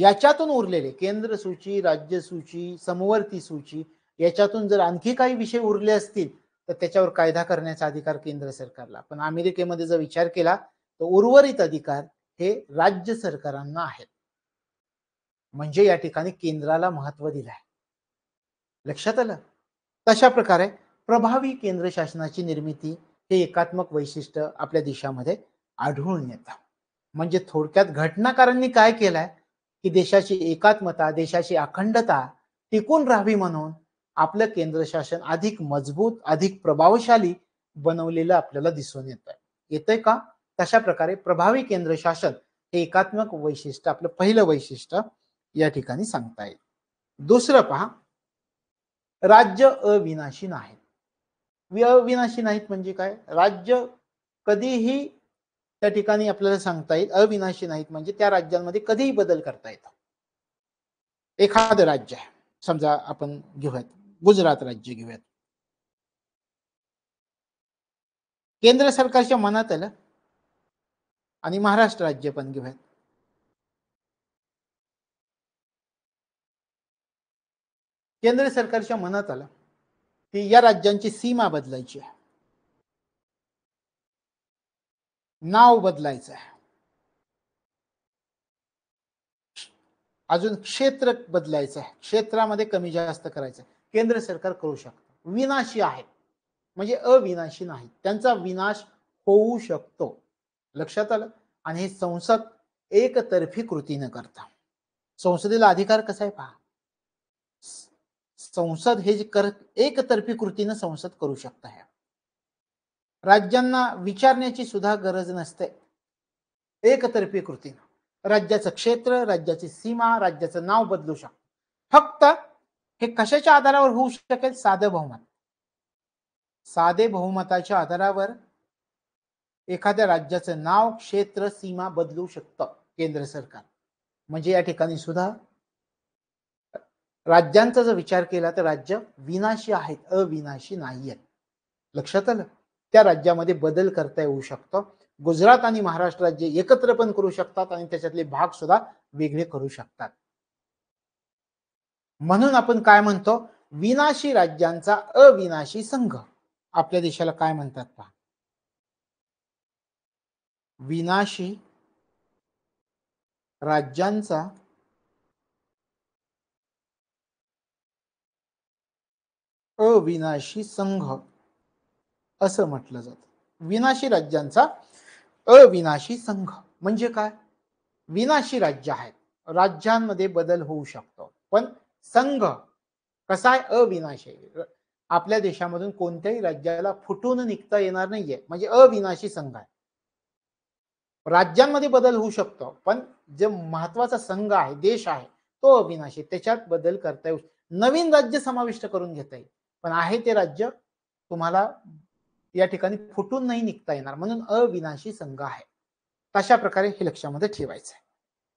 याच्यातून उरलेले केंद्र सूची राज्य सूची समवर्ती सूची याच्यातून जर आणखी काही विषय उरले असतील तर त्याच्यावर कायदा करण्याचा अधिकार केंद्र सरकारला पण अमेरिकेमध्ये जर विचार केला तर उर्वरित अधिकार हे राज्य सरकारांना आहेत म्हणजे या ठिकाणी केंद्राला महत्व दिलं आहे लक्षात आलं तशा प्रकारे प्रभावी केंद्र शासनाची निर्मिती हे एकात्मक वैशिष्ट्य आपल्या देशामध्ये आढळून येतं म्हणजे थोडक्यात घटनाकारांनी काय केलंय की देशाची एकात्मता देशाची अखंडता टिकून राहावी म्हणून आपलं केंद्र शासन अधिक मजबूत अधिक प्रभावशाली बनवलेलं आपल्याला दिसून येत आहे येतंय का तशा प्रकारे प्रभावी केंद्र शासन हे एकात्मक वैशिष्ट्य आपलं पहिलं वैशिष्ट्य या ठिकाणी सांगता येईल दुसरं पहा राज्य अविनाशी नाहीत अविनाशी नाहीत म्हणजे काय राज्य कधीही त्या ठिकाणी आपल्याला सांगता येईल अविनाशी नाहीत म्हणजे त्या राज्यांमध्ये कधीही बदल करता येतो एखादं राज्य समजा आपण घेऊयात गुजरात राज्य घेऊयात केंद्र सरकारच्या मनात आलं आणि महाराष्ट्र राज्य पण घेऊयात केंद्र सरकारच्या मनात आलं की या राज्यांची सीमा बदलायची आहे नाव बदलायचं आहे अजून क्षेत्र बदलायचं आहे क्षेत्रामध्ये कमी जास्त करायचं आहे केंद्र सरकार करू शकतं विनाशी आहे म्हणजे अविनाशी नाही त्यांचा विनाश होऊ शकतो लक्षात आलं आणि हे संसद एकतर्फी कृती न करता संसदेला अधिकार कसा आहे पहा संसद हे कर एकतर्फी कृतीनं संसद करू शकता राज्यांना विचारण्याची सुद्धा गरज नसते एकतर्फी कृतीनं राज्याचं क्षेत्र राज्याची सीमा राज्याचं नाव बदलू शकतं फक्त हे कशाच्या आधारावर होऊ शकेल साधे बहुमत साधे बहुमताच्या आधारावर एखाद्या राज्याचं नाव क्षेत्र सीमा बदलू शकतं केंद्र सरकार म्हणजे या ठिकाणी सुद्धा राज्यांचा जर विचार केला तर राज्य विनाशी आहेत अविनाशी नाही आहेत लक्षात आलं त्या राज्यामध्ये बदल करता येऊ शकतो गुजरात आणि महाराष्ट्र राज्य एकत्र पण करू शकतात आणि त्याच्यातले भाग सुद्धा वेगळे करू शकतात म्हणून आपण काय म्हणतो विनाशी राज्यांचा अविनाशी संघ आपल्या देशाला काय म्हणतात पहा विनाशी राज्यांचा अविनाशी संघ असं म्हटलं जात विनाशी राज्यांचा अविनाशी संघ म्हणजे काय विनाशी राज्य आहेत राज्यांमध्ये बदल होऊ शकतो पण संघ कसा आहे अविनाशी आपल्या देशामधून कोणत्याही राज्याला फुटून निघता येणार नाहीये म्हणजे अविनाशी संघ आहे राज्यांमध्ये बदल होऊ शकतो पण जे महत्वाचा संघ आहे देश आहे तो अविनाशी त्याच्यात बदल करता येऊ नवीन राज्य समाविष्ट करून घेता येईल पण आहे ते राज्य तुम्हाला या ठिकाणी फुटून नाही निघता येणार म्हणून अविनाशी संघ आहे तशा प्रकारे हे लक्षामध्ये ठेवायचं आहे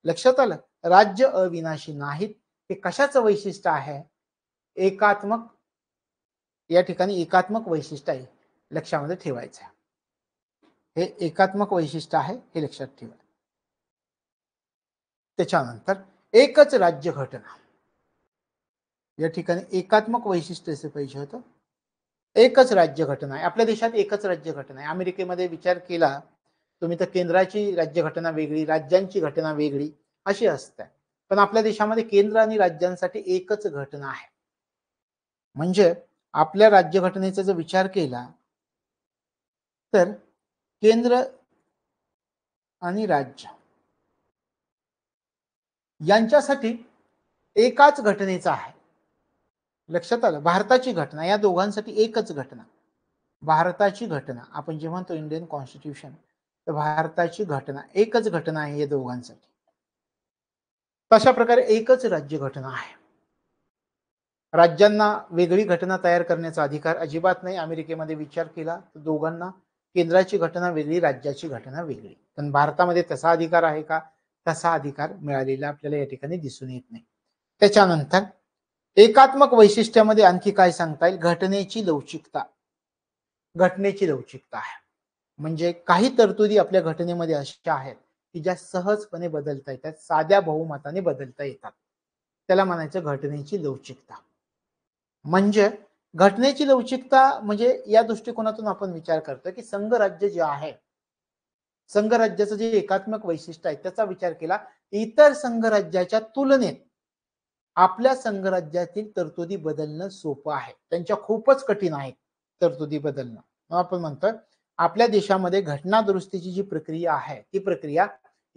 लक्षात आलं राज्य अविनाशी नाहीत हे कशाचं वैशिष्ट्य आहे एकात्मक या ठिकाणी एकात्मक वैशिष्ट्य आहे लक्षामध्ये ठेवायचं आहे हे एकात्मक वैशिष्ट्य आहे हे लक्षात ठेवा त्याच्यानंतर एकच राज्य घटना या ठिकाणी एकात्मक वैशिष्ट्य असे पाहिजे होतं एकच राज्यघटना आहे आपल्या देशात एकच राज्यघटना आहे अमेरिकेमध्ये विचार केला तुम्ही तर केंद्राची राज्यघटना वेगळी राज्यांची घटना वेगळी अशी असते पण आपल्या देशामध्ये केंद्र आणि राज्यांसाठी एकच घटना आहे म्हणजे आपल्या राज्यघटनेचा जर विचार केला तर केंद्र आणि राज्य यांच्यासाठी एकाच घटनेचा आहे लक्षात आलं भारताची घटना या दोघांसाठी एकच घटना भारताची घटना आपण जे म्हणतो इंडियन कॉन्स्टिट्यूशन तर भारताची घटना एकच घटना आहे या दोघांसाठी तशा प्रकारे एकच राज्य घटना आहे राज्यांना वेगळी घटना तयार करण्याचा अधिकार अजिबात नाही अमेरिकेमध्ये विचार केला तर दोघांना केंद्राची घटना वेगळी राज्याची घटना वेगळी पण भारतामध्ये तसा अधिकार आहे का तसा अधिकार मिळालेला आपल्याला या ठिकाणी दिसून येत नाही त्याच्यानंतर एकात्मक वैशिष्ट्यामध्ये आणखी काय सांगता येईल घटनेची लवचिकता घटनेची लवचिकता आहे म्हणजे काही तरतुदी आपल्या घटनेमध्ये अशा आहेत की ज्या सहजपणे बदलता येतात साध्या बहुमताने बदलता येतात त्याला म्हणायचं घटनेची लवचिकता म्हणजे घटनेची लवचिकता म्हणजे या दृष्टिकोनातून आपण विचार करतो की संघराज्य जे आहे संघराज्याचं जे एकात्मक वैशिष्ट्य आहे त्याचा विचार केला इतर संघराज्याच्या तुलनेत आपल्या संघराज्यातील तरतुदी बदलणं सोपं आहे त्यांच्या खूपच कठीण आहे तरतुदी बदलणं आपण म्हणतोय आपल्या देशामध्ये घटना दुरुस्तीची जी प्रक्रिया आहे ती प्रक्रिया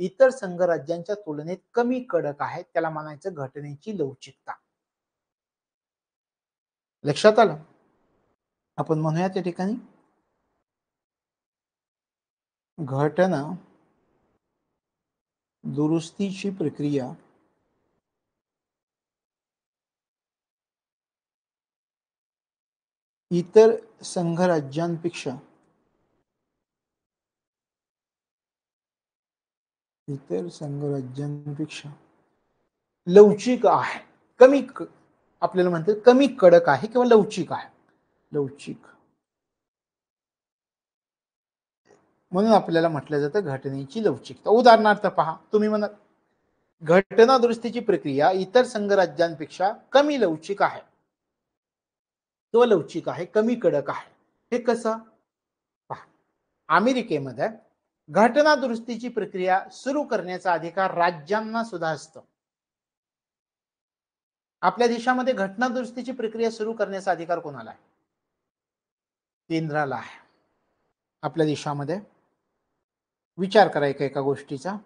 इतर संघराज्यांच्या तुलनेत कमी कडक आहे त्याला म्हणायचं घटनेची लवचिकता लक्षात आलं आपण म्हणूया त्या ठिकाणी घटना दुरुस्तीची प्रक्रिया इतर संघराज्यांपेक्षा इतर संघराज्यांपेक्षा लवचिक आहे कमी आपल्याला म्हणतात कमी कडक आहे किंवा लवचिक आहे लवचिक म्हणून आपल्याला म्हटलं जातं घटनेची लवचिकता उदाहरणार्थ पहा तुम्ही म्हणा घटना दुरुस्तीची प्रक्रिया इतर संघराज्यांपेक्षा कमी लवचिक आहे तो लवचिक आहे कमी कडक आहे हे कसं पहा अमेरिकेमध्ये घटना दुरुस्तीची प्रक्रिया सुरू करण्याचा अधिकार राज्यांना सुद्धा असतो आपल्या देशामध्ये घटना दुरुस्तीची प्रक्रिया सुरू करण्याचा अधिकार कोणाला आहे केंद्राला आहे आपल्या देशामध्ये विचार करायचा एका गोष्टीचा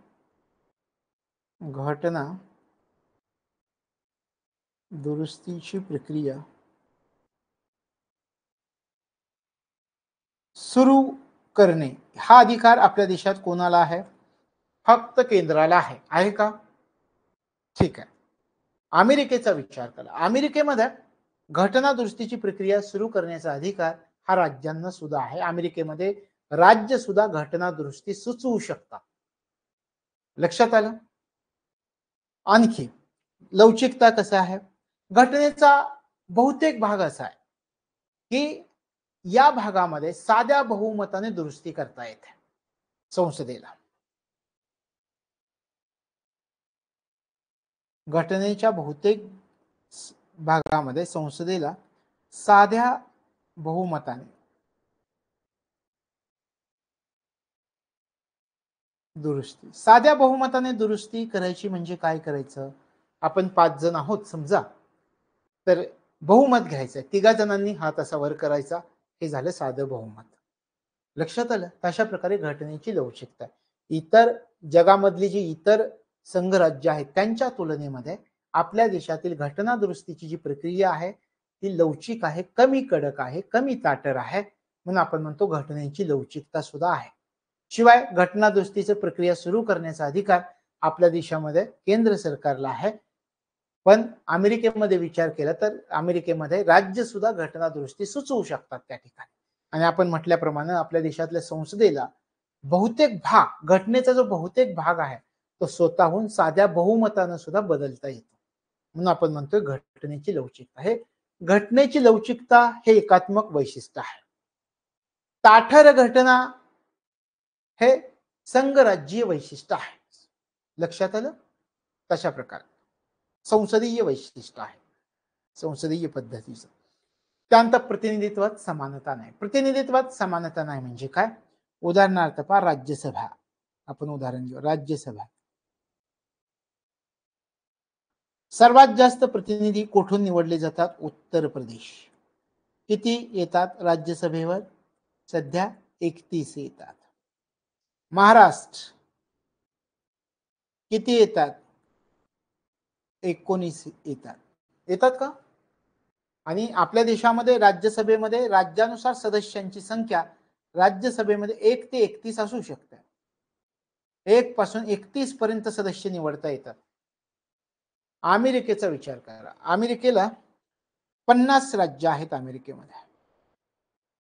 घटना दुरुस्तीची प्रक्रिया सुरू करणे हा अधिकार आपल्या देशात कोणाला आहे फक्त केंद्राला आहे आहे का ठीक आहे अमेरिकेचा विचार करा अमेरिकेमध्ये घटना दुरुस्तीची प्रक्रिया सुरू करण्याचा अधिकार हा राज्यांना सुद्धा आहे अमेरिकेमध्ये राज्य सुद्धा घटना दुरुस्ती सुचवू शकतात लक्षात आलं आणखी लवचिकता कसं आहे घटनेचा बहुतेक भाग असा आहे की या भागामध्ये साध्या बहुमताने दुरुस्ती करता येते संसदेला घटनेच्या बहुतेक भागामध्ये संसदेला साध्या बहुमताने दुरुस्ती साध्या बहुमताने दुरुस्ती करायची म्हणजे काय करायचं आपण पाच जण आहोत समजा तर बहुमत घ्यायचं तिघा जणांनी हात असा वर करायचा हे झालं साधं बहुमत लक्षात आलं अशा प्रकारे घटनेची लवचिकता इतर जगामधली जी इतर संघराज्य आहेत त्यांच्या तुलनेमध्ये आपल्या देशातील घटना दुरुस्तीची जी प्रक्रिया आहे ती लवचिक आहे कमी कडक आहे कमी ताटर आहे म्हणून आपण म्हणतो घटनेची लवचिकता सुद्धा आहे शिवाय घटना प्रक्रिया सुरू करण्याचा अधिकार आपल्या देशामध्ये केंद्र सरकारला आहे पण अमेरिकेमध्ये विचार केला तर अमेरिकेमध्ये राज्य सुद्धा घटनादृष्टी सुचवू शकतात त्या ठिकाणी आणि आपण म्हटल्याप्रमाणे आपल्या देशातल्या संसदेला बहुतेक भाग घटनेचा जो बहुतेक भाग आहे तो स्वतःहून साध्या बहुमतानं सुद्धा बदलता येतो म्हणून आपण म्हणतोय घटनेची लवचिकता हे घटनेची लवचिकता हे एकात्मक वैशिष्ट्य आहे ताठर घटना हे संघराज्यीय वैशिष्ट्य आहे लक्षात आलं तशा प्रकारे संसदीय वैशिष्ट आहे संसदीय पद्धतीचं त्यानंतर प्रतिनिधित्वात समानता नाही प्रतिनिधित्वात समानता नाही म्हणजे काय उदाहरणार्थ पहा राज्यसभा आपण उदाहरण घेऊ राज्यसभा सर्वात जास्त प्रतिनिधी कोठून निवडले जातात उत्तर प्रदेश किती येतात राज्यसभेवर सध्या एकतीस येतात महाराष्ट्र किती येतात एकोणीस येतात येतात का आणि आपल्या देशामध्ये राज्यसभेमध्ये राज्यानुसार सदस्यांची संख्या राज्यसभेमध्ये एक ते एकतीस असू शकते एक पासून एकतीस पर्यंत सदस्य निवडता येतात अमेरिकेचा विचार करा अमेरिकेला पन्नास राज्य आहेत अमेरिकेमध्ये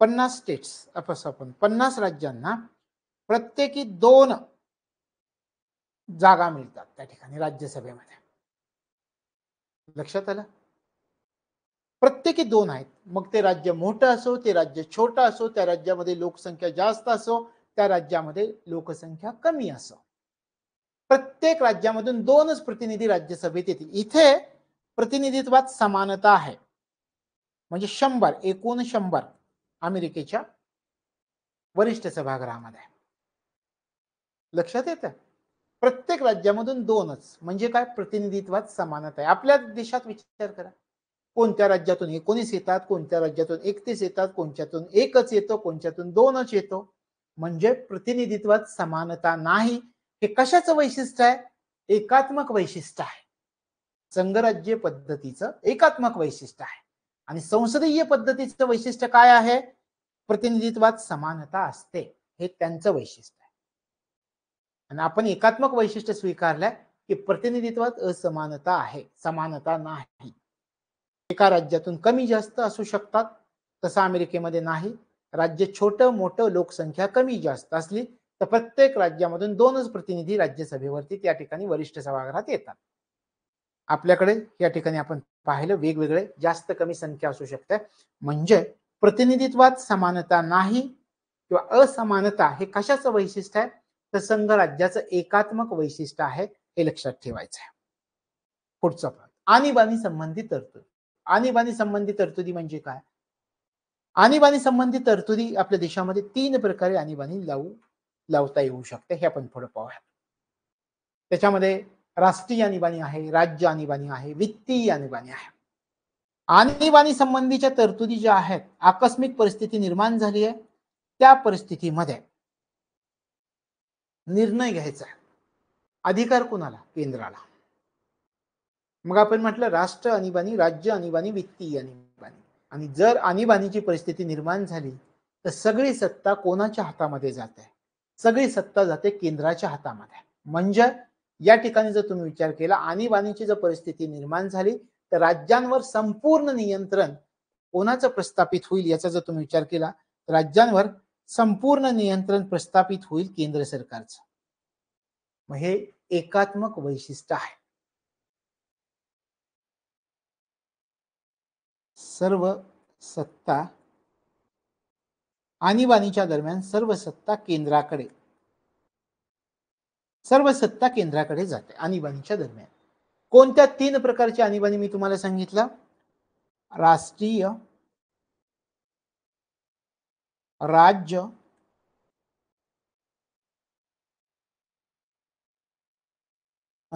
पन्नास स्टेट्स आपण पन्नास राज्यांना प्रत्येकी दोन जागा मिळतात त्या ठिकाणी राज्यसभेमध्ये लक्षात आलं प्रत्येकी दोन आहेत मग ते राज्य मोठं असो ते राज्य छोटं असो त्या राज्यामध्ये लोकसंख्या जास्त असो त्या राज्यामध्ये लोकसंख्या कमी असो प्रत्येक राज्यामधून दोनच प्रतिनिधी राज्यसभेत येतील इथे प्रतिनिधित्वात समानता आहे म्हणजे शंभर एकूण शंभर अमेरिकेच्या वरिष्ठ सभागृहामध्ये लक्षात येतं प्रत्येक राज्यामधून दोनच म्हणजे काय प्रतिनिधित्वात समानता आहे आपल्या देशात विचार करा कोणत्या राज्यातून एकोणीस येतात कोणत्या राज्यातून एकतीस येतात कोणत्यातून एकच येतो कोणत्यातून दोनच येतो म्हणजे प्रतिनिधित्वात समानता नाही हे कशाचं वैशिष्ट्य आहे एकात्मक वैशिष्ट्य आहे संघराज्य पद्धतीचं एकात्मक वैशिष्ट्य आहे आणि संसदीय पद्धतीचं वैशिष्ट्य काय आहे प्रतिनिधित्वात समानता असते हे त्यांचं वैशिष्ट्य आणि आपण एकात्मक वैशिष्ट्य स्वीकारलंय की प्रतिनिधित्वात असमानता आहे समानता नाही एका राज्यातून कमी जास्त असू शकतात तसं अमेरिकेमध्ये नाही राज्य छोट मोठं लोकसंख्या कमी जास्त असली तर प्रत्येक राज्यामधून दोनच प्रतिनिधी राज्यसभेवरती त्या ठिकाणी वरिष्ठ सभागृहात येतात आपल्याकडे या ठिकाणी आपण पाहिलं वेगवेगळे जास्त कमी संख्या असू शकते म्हणजे प्रतिनिधित्वात समानता नाही किंवा असमानता हे कशाचं वैशिष्ट्य आहे तर राज्याचं एकात्मक वैशिष्ट्य आहे हे लक्षात ठेवायचं आहे पुढचा भाग आणीबाणी संबंधित तरतुदी आणीबाणी संबंधित तरतुदी म्हणजे काय आणीबाणी संबंधित तरतुदी आपल्या देशामध्ये तीन प्रकारे आणीबाणी लावू लावता येऊ शकते हे आपण पुढे पाहूया त्याच्यामध्ये राष्ट्रीय आणीबाणी आहे राज्य आणीबाणी आहे वित्तीय आणीबाणी आहे आणीबाणी संबंधीच्या तरतुदी ज्या आहेत आकस्मिक परिस्थिती निर्माण झाली आहे त्या परिस्थितीमध्ये निर्णय घ्यायचा अधिकार कोणाला केंद्राला मग आपण म्हटलं राष्ट्र आणीबाणी राज्य आणीबाणी वित्तीय आणीबाणी आणि जर आणीबाणीची परिस्थिती निर्माण झाली तर सगळी सत्ता कोणाच्या हातामध्ये जाते सगळी सत्ता जाते केंद्राच्या हातामध्ये म्हणजे या ठिकाणी जर तुम्ही विचार केला आणीबाणीची जर परिस्थिती निर्माण झाली तर राज्यांवर संपूर्ण नियंत्रण कोणाचं प्रस्थापित होईल याचा जर तुम्ही विचार केला राज्यांवर संपूर्ण नियंत्रण प्रस्थापित होईल केंद्र सरकारचं मग हे एकात्मक वैशिष्ट्य आहे सर्व सत्ता आणीबाणीच्या दरम्यान सर्व सत्ता केंद्राकडे सर्व सत्ता केंद्राकडे जाते आणीबाणीच्या दरम्यान कोणत्या तीन प्रकारची आणीबाणी मी तुम्हाला सांगितलं राष्ट्रीय राज्य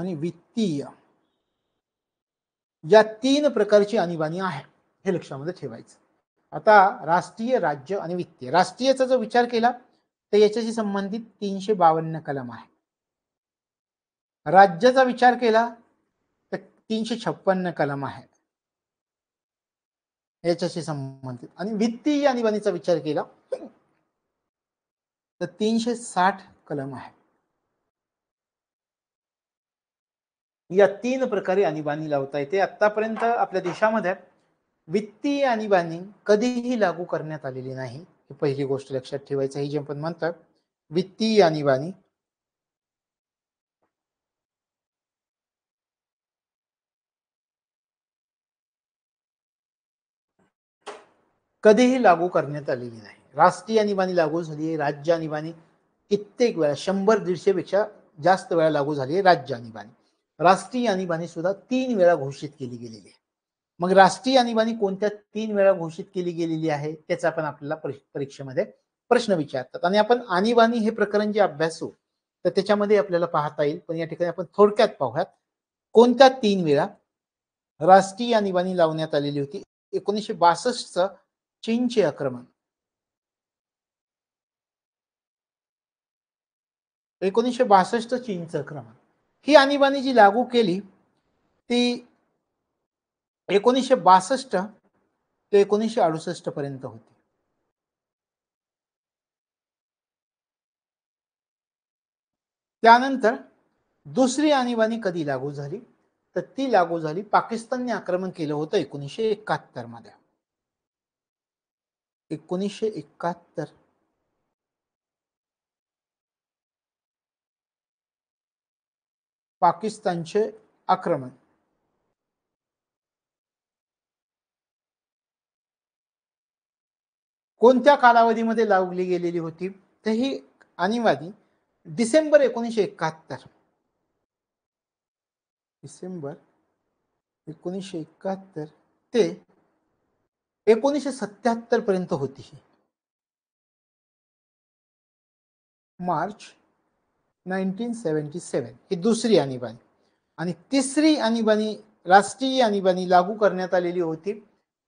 आणि वित्तीय या तीन प्रकारची आणीबाणी आहे हे लक्षामध्ये ठेवायचं आता राष्ट्रीय राज्य आणि वित्तीय राष्ट्रीयचा जो विचार केला तर याच्याशी संबंधित तीनशे बावन्न कलम आहे राज्याचा विचार केला तर तीनशे छप्पन्न कलम आहे याच्याशी संबंधित आणि वित्तीय आणीबाणीचा विचार केला तर तीनशे साठ कलम आहे या तीन प्रकारे आणीबाणी लावता येते आतापर्यंत आपल्या देशामध्ये वित्तीय आणीबाणी कधीही लागू करण्यात आलेली नाही ही पहिली गोष्ट लक्षात ठेवायचं हे जे आपण म्हणतात वित्तीय आणीबाणी कधीही लागू करण्यात आलेली नाही राष्ट्रीय आणीबाणी लागू झाली आहे राज्य आणीबाणी कित्येक वेळा शंभर दीडशेपेक्षा जास्त वेळा लागू झाली आहे राज्य आणीबाणी राष्ट्रीय आणीबाणी सुद्धा तीन वेळा घोषित केली गेलेली आहे मग राष्ट्रीय आणीबाणी कोणत्या तीन वेळा घोषित केली गेलेली आहे त्याचा आपण आपल्याला परीक्षेमध्ये प्रश्न विचारतात आणि आपण आणीबाणी हे प्रकरण जे अभ्यासू तर त्याच्यामध्ये आपल्याला पाहता येईल पण या ठिकाणी आपण थोडक्यात पाहूयात कोणत्या तीन वेळा राष्ट्रीय आणीबाणी लावण्यात आलेली होती एकोणीसशे च चीनचे आक्रमण एकोणीसशे बासष्ट चीनचं आक्रमण ही आणीबाणी जी लागू केली ती एकोणीसशे बासष्ट ते एकोणीसशे अडुसष्ट पर्यंत होती त्यानंतर दुसरी आणीबाणी कधी लागू झाली तर ती लागू झाली पाकिस्तानने आक्रमण केलं होतं एकोणीसशे एकाहत्तर मध्ये एकोणीसशे एकाहत्तर पाकिस्तानचे आक्रमण कोणत्या कालावधीमध्ये लावली गेलेली होती तर ही अनिवादी डिसेंबर एकोणीसशे एकाहत्तर डिसेंबर एकोणीसशे एकाहत्तर ते एकोणीसशे सत्याहत्तर पर्यंत होती मार्च नाईन्टीन सेवन ही दुसरी आणीबाणी आणि तिसरी आणीबाणी राष्ट्रीय आणीबाणी लागू करण्यात आलेली होती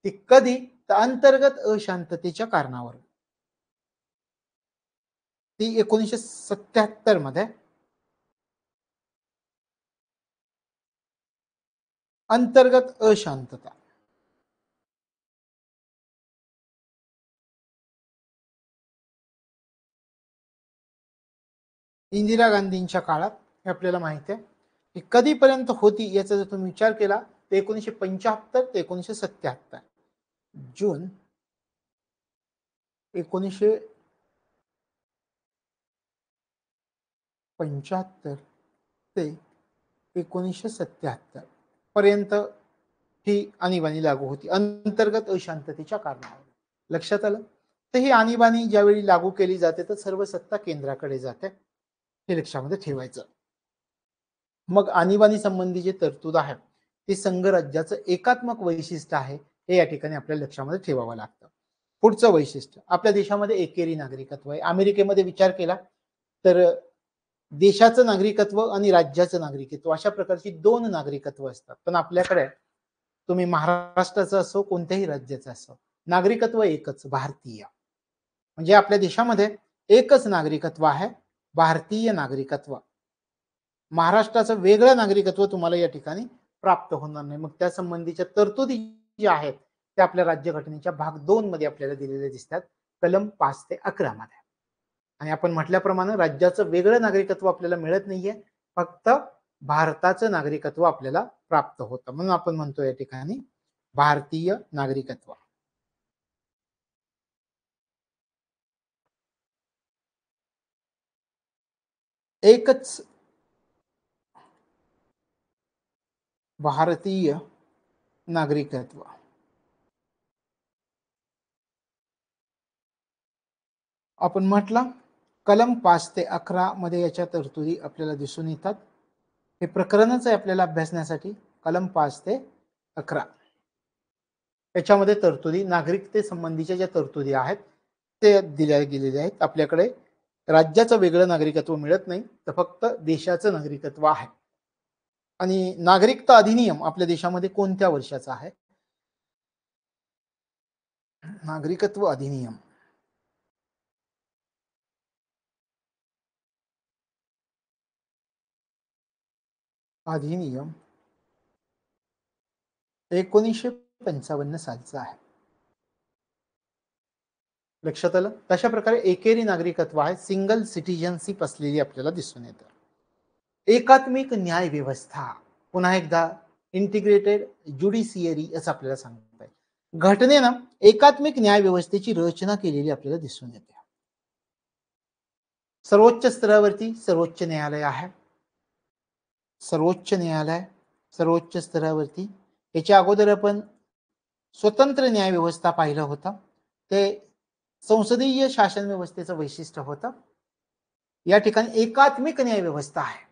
ती कधी तर अंतर्गत अशांततेच्या कारणावर ती एकोणीसशे सत्याहत्तर मध्ये अंतर्गत अशांतता इंदिरा गांधींच्या काळात हे आपल्याला माहिती आहे की कधीपर्यंत होती याचा जर तुम्ही विचार केला तर एकोणीसशे पंच्याहत्तर ते एकोणीसशे सत्याहत्तर जून एकोणीसशे पंच्याहत्तर ते एकोणीसशे सत्याहत्तर पर्यंत ही आणीबाणी लागू होती अंतर्गत अशांततेच्या कारणावर लक्षात आलं तर ही आणीबाणी ज्यावेळी लागू केली जाते तर सर्व सत्ता केंद्राकडे जाते हे लक्षामध्ये ठेवायचं मग आणीबाणी संबंधी जे तरतूद आहे ते राज्याचं एकात्मक वैशिष्ट्य आहे हे या ठिकाणी आपल्या लक्षामध्ये ठेवावं लागतं पुढचं वैशिष्ट्य आपल्या देशामध्ये एकेरी नागरिकत्व आहे अमेरिकेमध्ये विचार केला तर देशाचं नागरिकत्व आणि राज्याचं नागरिकत्व अशा प्रकारची दोन नागरिकत्व असतात पण आपल्याकडे तुम्ही महाराष्ट्राचं असो कोणत्याही राज्याचं असो नागरिकत्व एकच भारतीय म्हणजे आपल्या देशामध्ये एकच नागरिकत्व आहे भारतीय नागरिकत्व महाराष्ट्राचं वेगळं नागरिकत्व तुम्हाला या ठिकाणी प्राप्त होणार नाही मग त्या संबंधीच्या तरतुदी ज्या आहेत त्या आपल्या राज्यघटनेच्या भाग दोन मध्ये आपल्याला दिलेल्या दिसतात कलम पाच ते अकरा मध्ये आणि आपण म्हटल्याप्रमाणे राज्याचं वेगळं नागरिकत्व आपल्याला मिळत नाहीये फक्त भारताचं नागरिकत्व आपल्याला प्राप्त होतं म्हणून आपण म्हणतो या ठिकाणी भारतीय नागरिकत्व एकच भारतीय नागरिकत्व आपण म्हटलं कलम पाच ते अकरा मध्ये याच्या तरतुदी आपल्याला दिसून येतात हे प्रकरणच आहे आपल्याला अभ्यासण्यासाठी कलम पाच ते अकरा याच्यामध्ये तरतुदी नागरिकते संबंधीच्या ज्या तरतुदी आहेत ते दिल्या गेलेल्या आहेत आपल्याकडे राज्याचं वेगळं नागरिकत्व मिळत नाही तर फक्त देशाचं नागरिकत्व आहे आणि नागरिकता अधिनियम आपल्या देशामध्ये कोणत्या वर्षाचा आहे नागरिकत्व अधिनियम अधिनियम एकोणीसशे पंचावन्न सालचा आहे लक्षात आलं तशा प्रकारे एकेरी नागरिकत्व आहे सिंगल सिटीजनशिप असलेली आपल्याला दिसून येतं एकात्मिक न्याय व्यवस्था पुन्हा एकदा इंटिग्रेटेड ज्युडिशियरी असं आपल्याला सांगत आहे घटनेनं एकात्मिक न्याय व्यवस्थेची रचना केलेली आपल्याला दिसून येते सर्वोच्च स्तरावरती सर्वोच्च न्यायालय आहे सर्वोच्च न्यायालय सर्वोच्च स्तरावरती याच्या अगोदर आपण स्वतंत्र न्याय व्यवस्था पाहिलं होता ते संसदीय शासन व्यवस्थेचं वैशिष्ट्य होतं या ठिकाणी एकात्मिक न्याय व्यवस्था आहे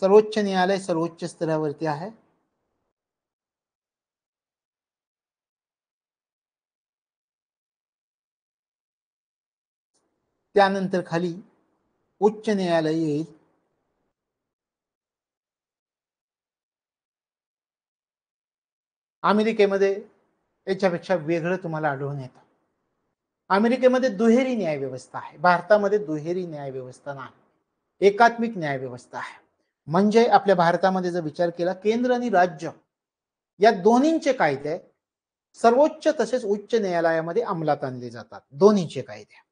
सर्वोच्च न्यायालय सर्वोच्च स्तरावरती आहे त्यानंतर खाली उच्च न्यायालय येईल अमेरिकेमध्ये याच्यापेक्षा वेगळं तुम्हाला आढळून येतं अमेरिकेमध्ये दुहेरी न्याय व्यवस्था आहे भारतामध्ये दुहेरी व्यवस्था नाही एकात्मिक न्याय व्यवस्था आहे म्हणजे आपल्या भारतामध्ये जर विचार केला केंद्र आणि राज्य या दोन्हींचे कायदे सर्वोच्च तसेच उच्च न्यायालयामध्ये अंमलात आणले जातात दोन्हीचे कायदे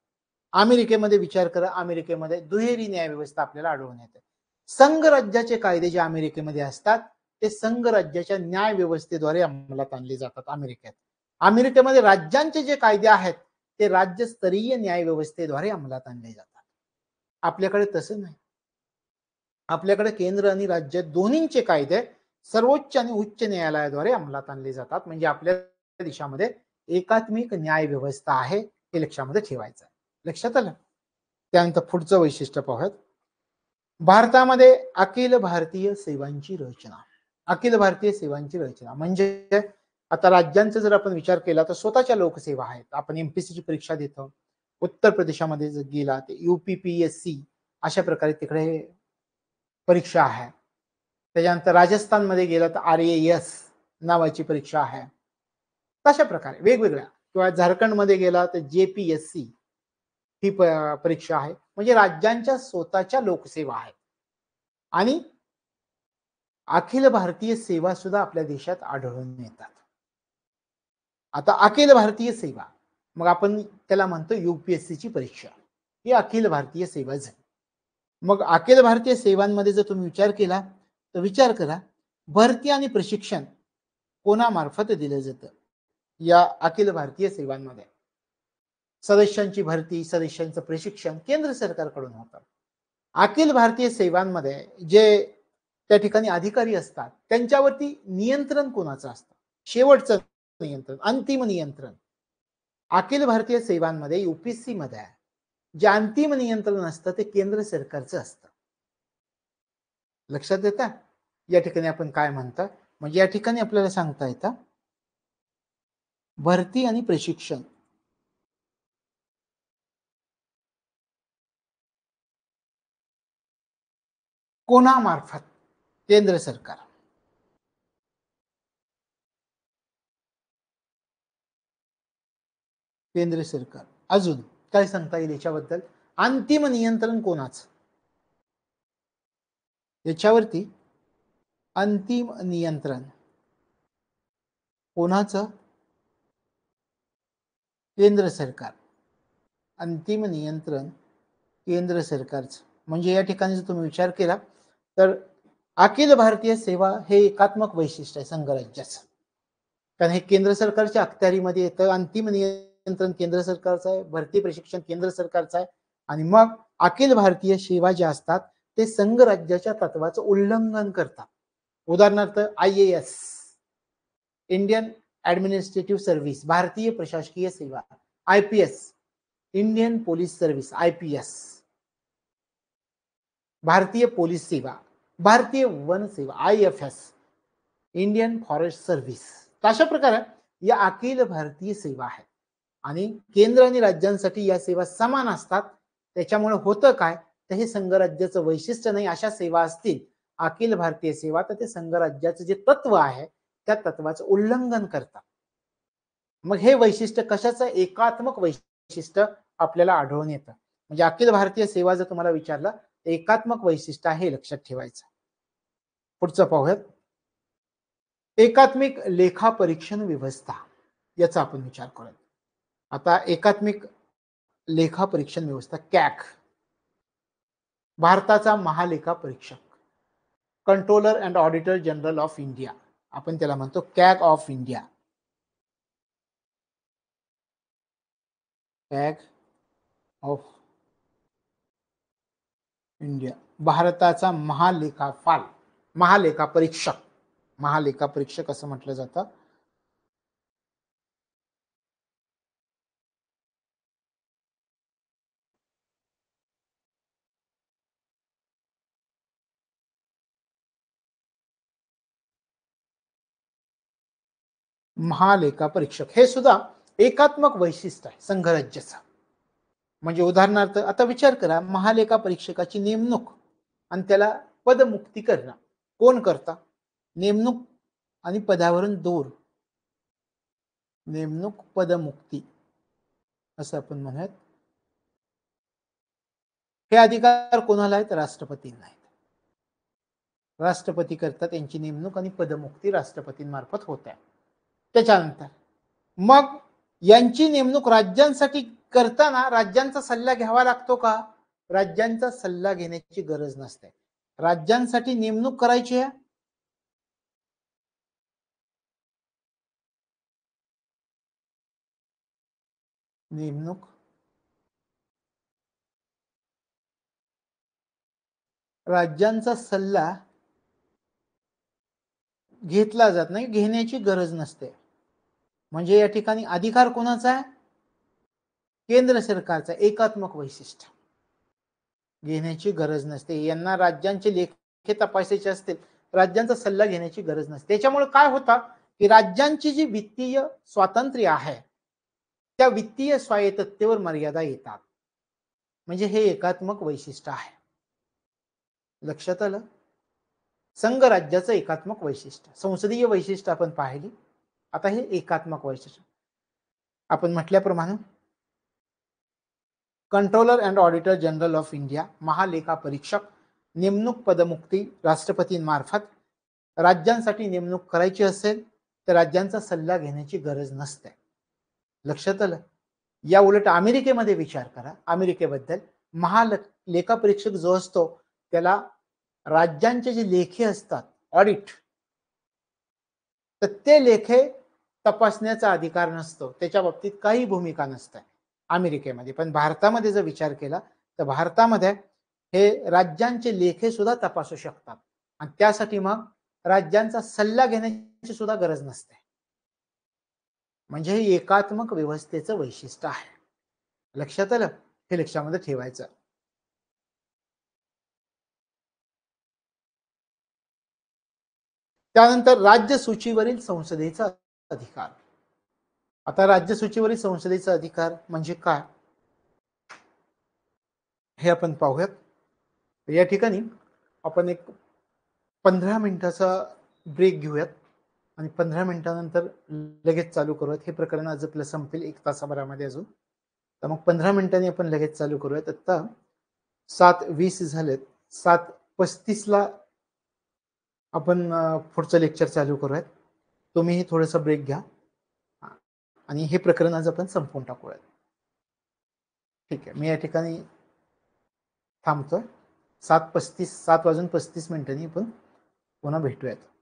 अमेरिकेमध्ये विचार करा अमेरिकेमध्ये दुहेरी न्याय व्यवस्था आपल्याला आढळून येते संघ राज्याचे कायदे जे अमेरिकेमध्ये असतात ते संघराज्याच्या न्याय व्यवस्थेद्वारे अंमलात आणले जातात अमेरिकेत अमेरिकेमध्ये राज्यांचे जे कायदे आहेत ते राज्यस्तरीय न्याय व्यवस्थेद्वारे अंमलात आणले जातात आपल्याकडे तसं नाही आपल्याकडे केंद्र आणि राज्य दोन्हीचे कायदे सर्वोच्च आणि उच्च न्यायालयाद्वारे अंमलात आणले जातात म्हणजे आपल्या देशामध्ये एकात्मिक न्याय व्यवस्था आहे हे लक्षामध्ये ठेवायचं लक्षात आलं त्यानंतर पुढचं वैशिष्ट्य पाहूयात भारतामध्ये अखिल भारतीय सेवांची रचना अखिल भारतीय सेवांची रचना म्हणजे आता राज्यांचा जर आपण विचार केला तर स्वतःच्या लोकसेवा आहेत आपण एमपीसीची परीक्षा देतो उत्तर प्रदेशामध्ये जर गेला तर युपीपीएससी अशा प्रकारे तिकडे परीक्षा आहे त्याच्यानंतर राजस्थानमध्ये गेला तर आर ए एस नावाची परीक्षा आहे तशा प्रकारे वेगवेगळ्या किंवा झारखंडमध्ये गेला तर जे पी एस सी ही परीक्षा आहे म्हणजे राज्यांच्या स्वतःच्या लोकसेवा आहेत आणि अखिल भारतीय सेवा सुद्धा आपल्या देशात आढळून येतात आता अखिल भारतीय सेवा मग आपण त्याला म्हणतो युपीएससीची परीक्षा ही अखिल भारतीय सेवा झाली मग अखिल भारतीय सेवांमध्ये जर तुम्ही विचार केला तर विचार करा भरती आणि प्रशिक्षण कोणामार्फत दिलं जातं या अखिल भारतीय सेवांमध्ये सदस्यांची भरती सदस्यांचं प्रशिक्षण केंद्र सरकारकडून होतं अखिल भारतीय सेवांमध्ये जे त्या ठिकाणी अधिकारी असतात त्यांच्यावरती नियंत्रण कोणाचं असतं शेवटचं नियंत्रण अंतिम नियंत्रण अखिल भारतीय सेवांमध्ये युपीएससी मध्ये आहे जे अंतिम नियंत्रण असतं ते केंद्र सरकारचं असतं लक्षात येतं या ठिकाणी आपण काय म्हणता म्हणजे या ठिकाणी आपल्याला सांगता येतं भरती आणि प्रशिक्षण कोणामार्फत केंद्र सरकार केंद्र सरकार अजून काय सांगता येईल याच्याबद्दल अंतिम नियंत्रण कोणाच याच्यावरती अंतिम नियंत्रण कोणाचं केंद्र सरकार अंतिम नियंत्रण केंद्र सरकारचं म्हणजे या ठिकाणी जर तुम्ही विचार केला तर अखिल भारतीय सेवा हे एकात्मक वैशिष्ट्य आहे संघराज्याचं कारण हे केंद्र सरकारच्या अखत्यारीमध्ये येतं अंतिम नियंत्रण केंद्र सरकारचं आहे भरती प्रशिक्षण केंद्र सरकारचं आहे आणि मग अखिल भारतीय सेवा ज्या असतात ते संघ राज्याच्या तत्वाचं उल्लंघन करतात उदाहरणार्थ I S Indian administrative service भारतीय प्रशासकीय सेवा I P S Indian police service I P S भारतीय पोलीस सेवा भारतीय वन सेवा I F S Indian forest service अशा प्रकारे या अखिल भारतीय सेवा आहेत आणि केंद्र आणि राज्यांसाठी या सेवा समान असतात त्याच्यामुळे होतं काय तर हे संघराज्याचं वैशिष्ट्य नाही अशा सेवा असतील अखिल भारतीय सेवा तर ते संघराज्याचं जे तत्व आहे त्या तत्वाचं उल्लंघन करतात मग हे वैशिष्ट्य कशाचं एकात्मक वैशिष्ट्य आपल्याला आढळून येतं म्हणजे अखिल भारतीय सेवा जर तुम्हाला विचारलं एकात्मक वैशिष्ट्य आहे लक्षात ठेवायचं पुढचं पाहूयात एकात्मिक लेखा परीक्षण व्यवस्था याचा आपण विचार करत आता एकात्मिक लेखा परीक्षण व्यवस्था कॅक भारताचा महालेखा परीक्षक controller and auditor general of India आपण त्याला म्हणतो CAG of India CAG of India भारताचा महालेखापाल महालेखा परीक्षक महालेखा परीक्षक असं म्हटलं जातं महालेखा परीक्षक हे सुद्धा एकात्मक वैशिष्ट्य आहे संघराज्याचं म्हणजे उदाहरणार्थ आता विचार करा महालेखा परीक्षकाची नेमणूक आणि त्याला पदमुक्ती करणं कोण करता नेमणूक आणि पदावरून दूर नेमणूक पदमुक्ती असं आपण म्हणूयात हे अधिकार कोणाला आहेत राष्ट्रपतींना आहेत राष्ट्रपती करतात त्यांची नेमणूक आणि पदमुक्ती राष्ट्रपतींमार्फत होत आहे त्याच्यानंतर मग यांची नेमणूक राज्यांसाठी करताना राज्यांचा सल्ला घ्यावा लागतो का राज्यांचा सल्ला घेण्याची गरज नसते राज्यांसाठी नेमणूक करायची आहे नेमणूक राज्यांचा सल्ला घेतला जात नाही घेण्याची गरज नसते म्हणजे या ठिकाणी अधिकार कोणाचा आहे केंद्र सरकारचा एकात्मक वैशिष्ट्य घेण्याची गरज नसते यांना राज्यांचे लेखे तपासायचे असतील राज्यांचा सल्ला घेण्याची गरज नसते त्याच्यामुळे काय होता की राज्यांची जी वित्तीय स्वातंत्र्य आहे त्या वित्तीय स्वायत्ततेवर मर्यादा येतात म्हणजे हे एकात्मक वैशिष्ट्य आहे लक्षात आलं संघ राज्याचं एकात्मक वैशिष्ट्य संसदीय वैशिष्ट्य आपण पाहिली आता हे एकात्मक वैशिष्ट्य आपण म्हटल्याप्रमाणे controller and auditor general of India महालेखा परीक्षक नेमणूक पदमुक्ती राष्ट्रपतींमार्फत राज्यांसाठी नेमणूक करायची असेल तर राज्यांचा सल्ला घेण्याची गरज नसते लक्षात आलं या उलट अमेरिकेमध्ये विचार करा अमेरिकेबद्दल महालेखा परीक्षक जो असतो त्याला राज्यांचे जे लेखे असतात ऑडिट तर ते लेखे तपासण्याचा अधिकार नसतो त्याच्या बाबतीत काही भूमिका नसते अमेरिकेमध्ये पण भारतामध्ये जर विचार केला तर भारतामध्ये हे राज्यांचे लेखे सुद्धा तपासू शकतात आणि त्यासाठी मग राज्यांचा सल्ला घेण्याची सुद्धा गरज नसते म्हणजे हे एकात्मक व्यवस्थेचं वैशिष्ट्य आहे लक्षात आलं हे लक्षामध्ये ठेवायचं त्यानंतर राज्य सूचीवरील संसदेचा अधिकार आता राज्यसूचीवरील संसदेचा अधिकार म्हणजे काय हे आपण पाहूयात या ठिकाणी आपण एक पंधरा मिनिटाचा ब्रेक घेऊयात आणि पंधरा मिनिटानंतर लगेच चालू करूयात हे प्रकरण आज आपलं संपेल एक तासाभरामध्ये अजून तर मग पंधरा मिनिटांनी आपण लगेच चालू करूयात आत्ता सात वीस झालेत सात पस्तीसला आपण पुढचं लेक्चर चालू करूयात तुम्हीही थोडंसं ब्रेक घ्या आणि हे प्रकरण आज आपण संपवून टाकूयात ठीक आहे मी या ठिकाणी थांबतोय सात पस्तीस सात वाजून पस्तीस मिनिटांनी आपण पुन्हा भेटूयात